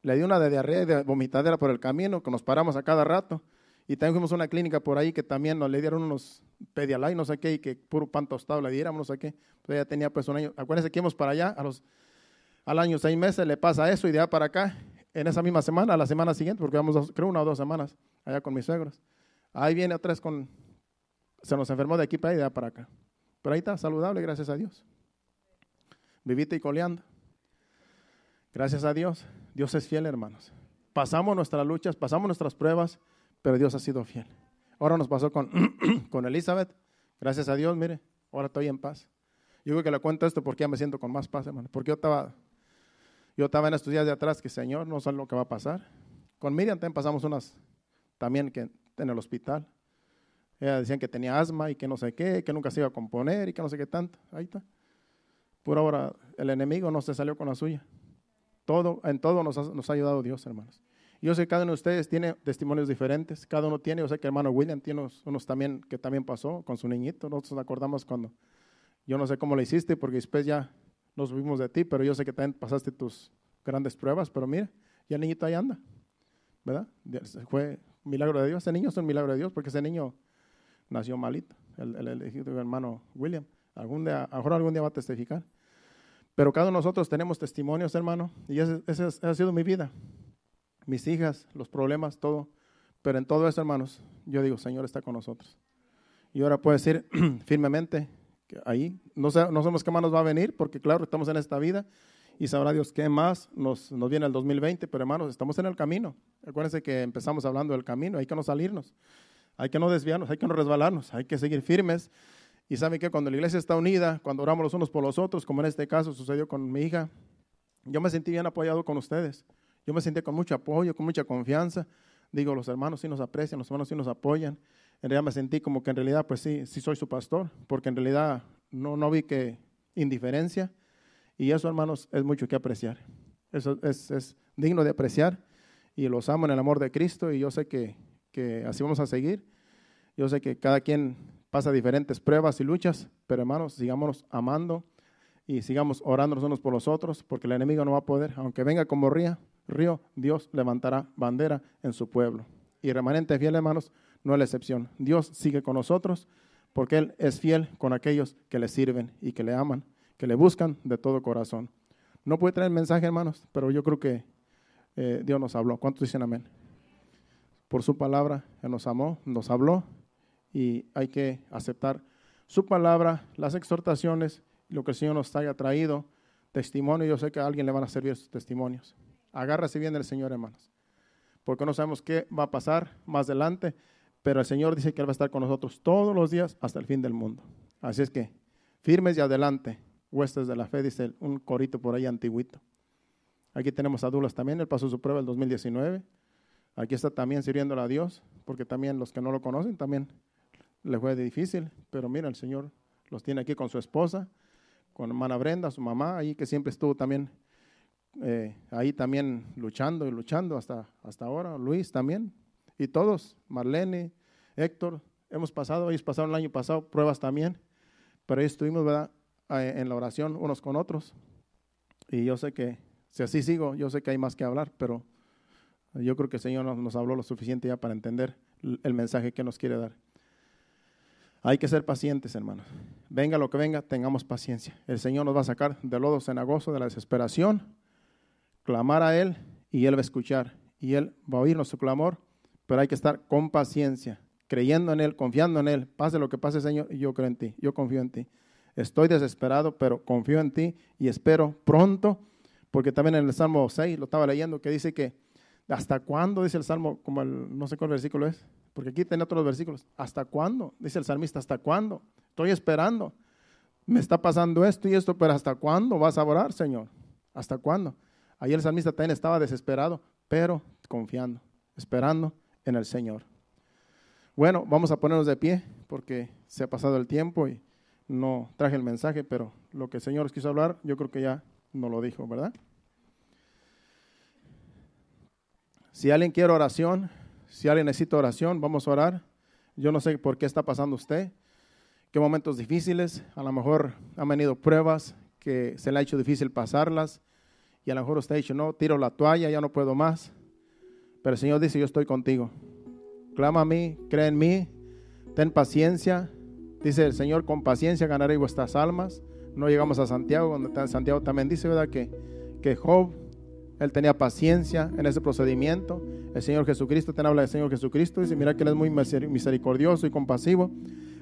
Le dio una de diarrea y de vomitadera por el camino, que nos paramos a cada rato. Y también fuimos a una clínica por ahí que también nos le dieron unos pedialay, no sé qué, y que puro pan tostado le diéramos, no sé qué. Pues ella tenía pues un año. Acuérdense que íbamos para allá, a los, al año seis meses le pasa eso y de para acá, en esa misma semana, a la semana siguiente, porque vamos, creo, una o dos semanas allá con mis suegros. Ahí viene otra vez con, se nos enfermó de aquí para allá y de para acá. Pero ahí está, saludable, gracias a Dios. Vivita y coleando. Gracias a Dios. Dios es fiel, hermanos. Pasamos nuestras luchas, pasamos nuestras pruebas, pero Dios ha sido fiel. Ahora nos pasó con, con Elizabeth. Gracias a Dios, mire, ahora estoy en paz. Yo creo que le cuento esto porque ya me siento con más paz, hermano. Porque yo estaba, yo estaba en estos días de atrás que, Señor, no sé lo que va a pasar. Con Miriam también pasamos unas, también que en el hospital. Ella decían que tenía asma y que no sé qué, que nunca se iba a componer y que no sé qué tanto. Ahí está. Por ahora, el enemigo no se salió con la suya. Todo, en todo nos ha, ayudado Dios, hermanos. Yo sé que cada uno de ustedes tiene testimonios diferentes, cada uno tiene, yo sé que hermano William tiene unos, también que también pasó con su niñito, nosotros acordamos cuando, yo no sé cómo lo hiciste porque después ya nos vimos de ti, pero yo sé que también pasaste tus grandes pruebas, pero mira, ya el niñito ahí anda, ¿verdad? Fue un milagro de Dios, ese niño es un milagro de Dios porque ese niño nació malito, el, el, hermano William, algún día, mejor algún día va a testificar. Pero cada uno de nosotros tenemos testimonios, hermano, y esa, ha sido mi vida, mis hijas, los problemas, todo. Pero en todo eso, hermanos, yo digo, Señor está con nosotros. Y ahora puedo decir firmemente que ahí no, sabemos qué más nos va a venir, porque claro, estamos en esta vida y sabrá Dios qué más nos, nos viene el 2020, pero hermanos, estamos en el camino. Acuérdense que empezamos hablando del camino, hay que no salirnos, hay que no desviarnos, hay que no resbalarnos, hay que seguir firmes y saben que cuando la iglesia está unida, cuando oramos los unos por los otros, como en este caso sucedió con mi hija, yo me sentí bien apoyado con ustedes. Yo me sentí con mucho apoyo, con mucha confianza. Digo, los hermanos sí nos aprecian, los hermanos sí nos apoyan. En realidad me sentí como que en realidad, pues sí, sí soy su pastor, porque en realidad no, no vi que indiferencia. Y eso, hermanos, es mucho que apreciar. Eso es, digno de apreciar. Y los amo en el amor de Cristo y yo sé que, que así vamos a seguir. Yo sé que cada quien pasa diferentes pruebas y luchas, pero hermanos, sigámonos amando y sigamos orando los unos por los otros, porque el enemigo no va a poder, aunque venga como río, Dios levantará bandera en su pueblo. Y remanente fiel, hermanos, no es la excepción. Dios sigue con nosotros porque Él es fiel con aquellos que le sirven y que le aman, que le buscan de todo corazón. No puede traer mensaje, hermanos, pero yo creo que eh, Dios nos habló. ¿Cuántos dicen amén? Por su palabra, Él nos amó, nos habló y hay que aceptar su palabra, las exhortaciones, lo que el Señor nos haya traído, testimonio. Yo sé que a alguien le van a servir sus testimonios. si bien el Señor, hermanos, porque no sabemos qué va a pasar más adelante, pero el Señor dice que Él va a estar con nosotros todos los días hasta el fin del mundo. Así es que firmes y adelante, huestes de la fe, dice un corito por ahí antiguito. Aquí tenemos a Dulas también, él pasó su prueba el 2019. Aquí está también sirviéndole a Dios, porque también los que no lo conocen también le fue difícil, pero mira, el Señor los tiene aquí con su esposa, con hermana Brenda, su mamá, ahí que siempre estuvo también, eh, ahí también luchando y luchando hasta, hasta ahora, Luis también, y todos, Marlene, Héctor, hemos pasado, ellos pasaron el año pasado pruebas también, pero ahí estuvimos ¿verdad? Eh, en la oración unos con otros. Y yo sé que, si así sigo, yo sé que hay más que hablar, pero yo creo que el Señor nos habló lo suficiente ya para entender el mensaje que nos quiere dar. Hay que ser pacientes, hermanos. Venga lo que venga, tengamos paciencia. El Señor nos va a sacar del lodo cenagoso, de la desesperación, clamar a Él y Él va a escuchar y Él va a oírnos su clamor, pero hay que estar con paciencia, creyendo en Él, confiando en Él. Pase lo que pase, Señor, yo creo en ti, yo confío en ti. Estoy desesperado, pero confío en ti y espero pronto, porque también en el Salmo 6 lo estaba leyendo que dice que hasta cuándo, dice el Salmo, como no sé cuál versículo es, porque aquí tiene otros versículos. ¿Hasta cuándo? Dice el salmista, ¿hasta cuándo? Estoy esperando. Me está pasando esto y esto, pero ¿hasta cuándo vas a orar, Señor? ¿Hasta cuándo? Ahí el salmista también estaba desesperado, pero confiando, esperando en el Señor. Bueno, vamos a ponernos de pie porque se ha pasado el tiempo y no traje el mensaje, pero lo que el Señor quiso hablar, yo creo que ya no lo dijo, ¿verdad? Si alguien quiere oración, si alguien necesita oración, vamos a orar. Yo no sé por qué está pasando usted, qué momentos difíciles, a lo mejor han venido pruebas que se le ha hecho difícil pasarlas y a lo mejor usted ha dicho, no, tiro la toalla, ya no puedo más. Pero el Señor dice, yo estoy contigo. Clama a mí, cree en mí, ten paciencia. Dice el Señor, con paciencia ganaré vuestras almas. No llegamos a Santiago, donde Santiago también dice, ¿verdad? Que, que Job él tenía paciencia en ese procedimiento. El Señor Jesucristo, te habla del Señor Jesucristo, dice, mira que Él es muy misericordioso y compasivo.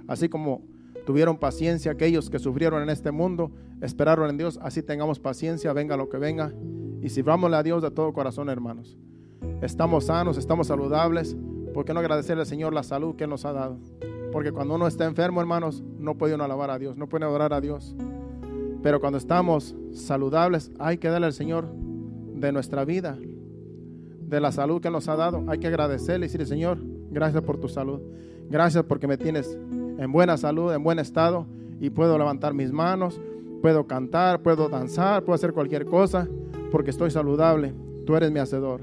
Así como tuvieron paciencia aquellos que sufrieron en este mundo, esperaron en Dios, así tengamos paciencia, venga lo que venga. Y sirvámosle a Dios de todo corazón, hermanos. Estamos sanos, estamos saludables. ¿Por qué no agradecerle al Señor la salud que nos ha dado? Porque cuando uno está enfermo, hermanos, no puede uno alabar a Dios, no puede adorar a Dios. Pero cuando estamos saludables, hay que darle al Señor de nuestra vida, de la salud que nos ha dado. Hay que agradecerle y decirle, Señor, gracias por tu salud. Gracias porque me tienes en buena salud, en buen estado y puedo levantar mis manos, puedo cantar, puedo danzar, puedo hacer cualquier cosa porque estoy saludable. Tú eres mi hacedor.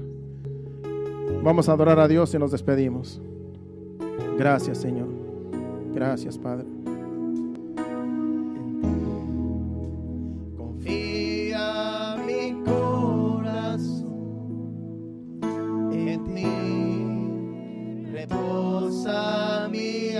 Vamos a adorar a Dios y nos despedimos. Gracias, Señor. Gracias, Padre. Me.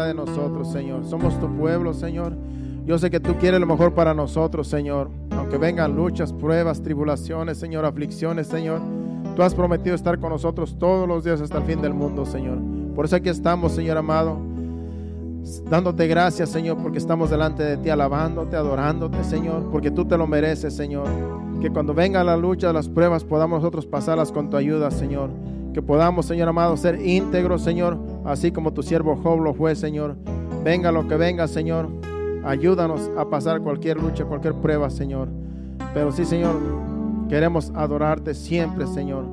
de nosotros, Señor. Somos tu pueblo, Señor. Yo sé que tú quieres lo mejor para nosotros, Señor. Aunque vengan luchas, pruebas, tribulaciones, Señor, aflicciones, Señor. Tú has prometido estar con nosotros todos los días hasta el fin del mundo, Señor. Por eso aquí estamos, Señor amado, dándote gracias, Señor, porque estamos delante de ti, alabándote, adorándote, Señor, porque tú te lo mereces, Señor. Que cuando venga la lucha, las pruebas, podamos nosotros pasarlas con tu ayuda, Señor. Que podamos, Señor amado, ser íntegros, Señor, así como tu siervo Job lo fue, Señor. Venga lo que venga, Señor. Ayúdanos a pasar cualquier lucha, cualquier prueba, Señor. Pero sí, Señor, queremos adorarte siempre, Señor.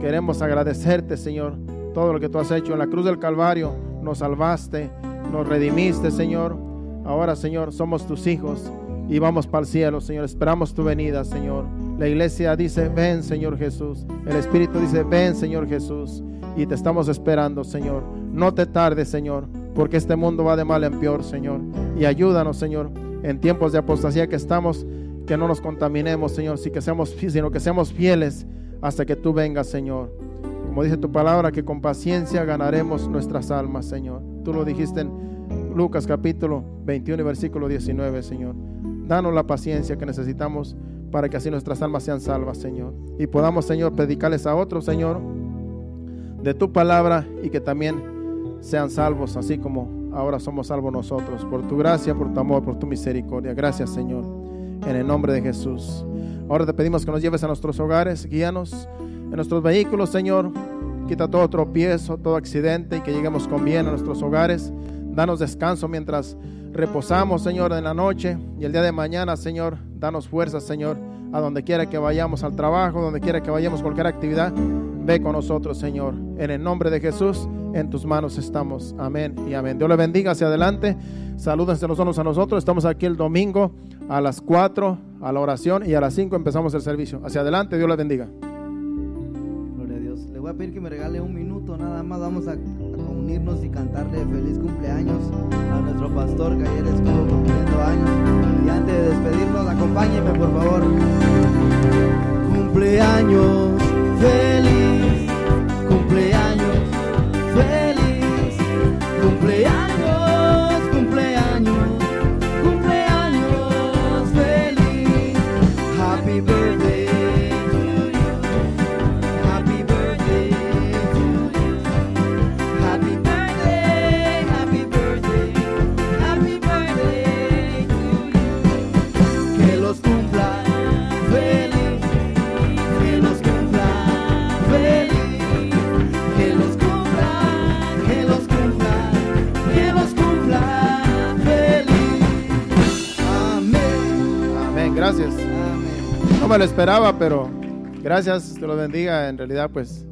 Queremos agradecerte, Señor, todo lo que tú has hecho. En la cruz del Calvario nos salvaste, nos redimiste, Señor. Ahora, Señor, somos tus hijos y vamos para el cielo, Señor. Esperamos tu venida, Señor. La iglesia dice, ven, Señor Jesús. El Espíritu dice, ven, Señor Jesús. Y te estamos esperando, Señor. No te tardes, Señor, porque este mundo va de mal en peor, Señor. Y ayúdanos, Señor, en tiempos de apostasía que estamos, que no nos contaminemos, Señor, sino que seamos, sino que seamos fieles hasta que tú vengas, Señor. Como dice tu palabra, que con paciencia ganaremos nuestras almas, Señor. Tú lo dijiste en Lucas capítulo 21 versículo 19, Señor. Danos la paciencia que necesitamos para que así nuestras almas sean salvas, Señor. Y podamos, Señor, predicarles a otros, Señor, de tu palabra y que también sean salvos, así como ahora somos salvos nosotros, por tu gracia, por tu amor, por tu misericordia. Gracias, Señor, en el nombre de Jesús. Ahora te pedimos que nos lleves a nuestros hogares, guíanos en nuestros vehículos, Señor. Quita todo tropiezo, todo accidente y que lleguemos con bien a nuestros hogares. Danos descanso mientras reposamos, Señor, en la noche y el día de mañana, Señor, danos fuerzas, Señor, a donde quiera que vayamos al trabajo, donde quiera que vayamos cualquier actividad, ve con nosotros, Señor. En el nombre de Jesús, en tus manos estamos. Amén y amén. Dios le bendiga hacia adelante. Salúdense los unos a nosotros. Estamos aquí el domingo a las 4 a la oración y a las 5 empezamos el servicio. Hacia adelante, Dios le bendiga. Gloria a Dios. Le voy a pedir que me regale un minuto nada más. Vamos a unirnos y cantarle feliz cumpleaños a nuestro pastor que ayer cumpliendo años antes de despedirnos, acompáñenme por favor. Cumpleaños feliz, cumpleaños feliz. me lo esperaba, pero gracias, te lo bendiga. En realidad, pues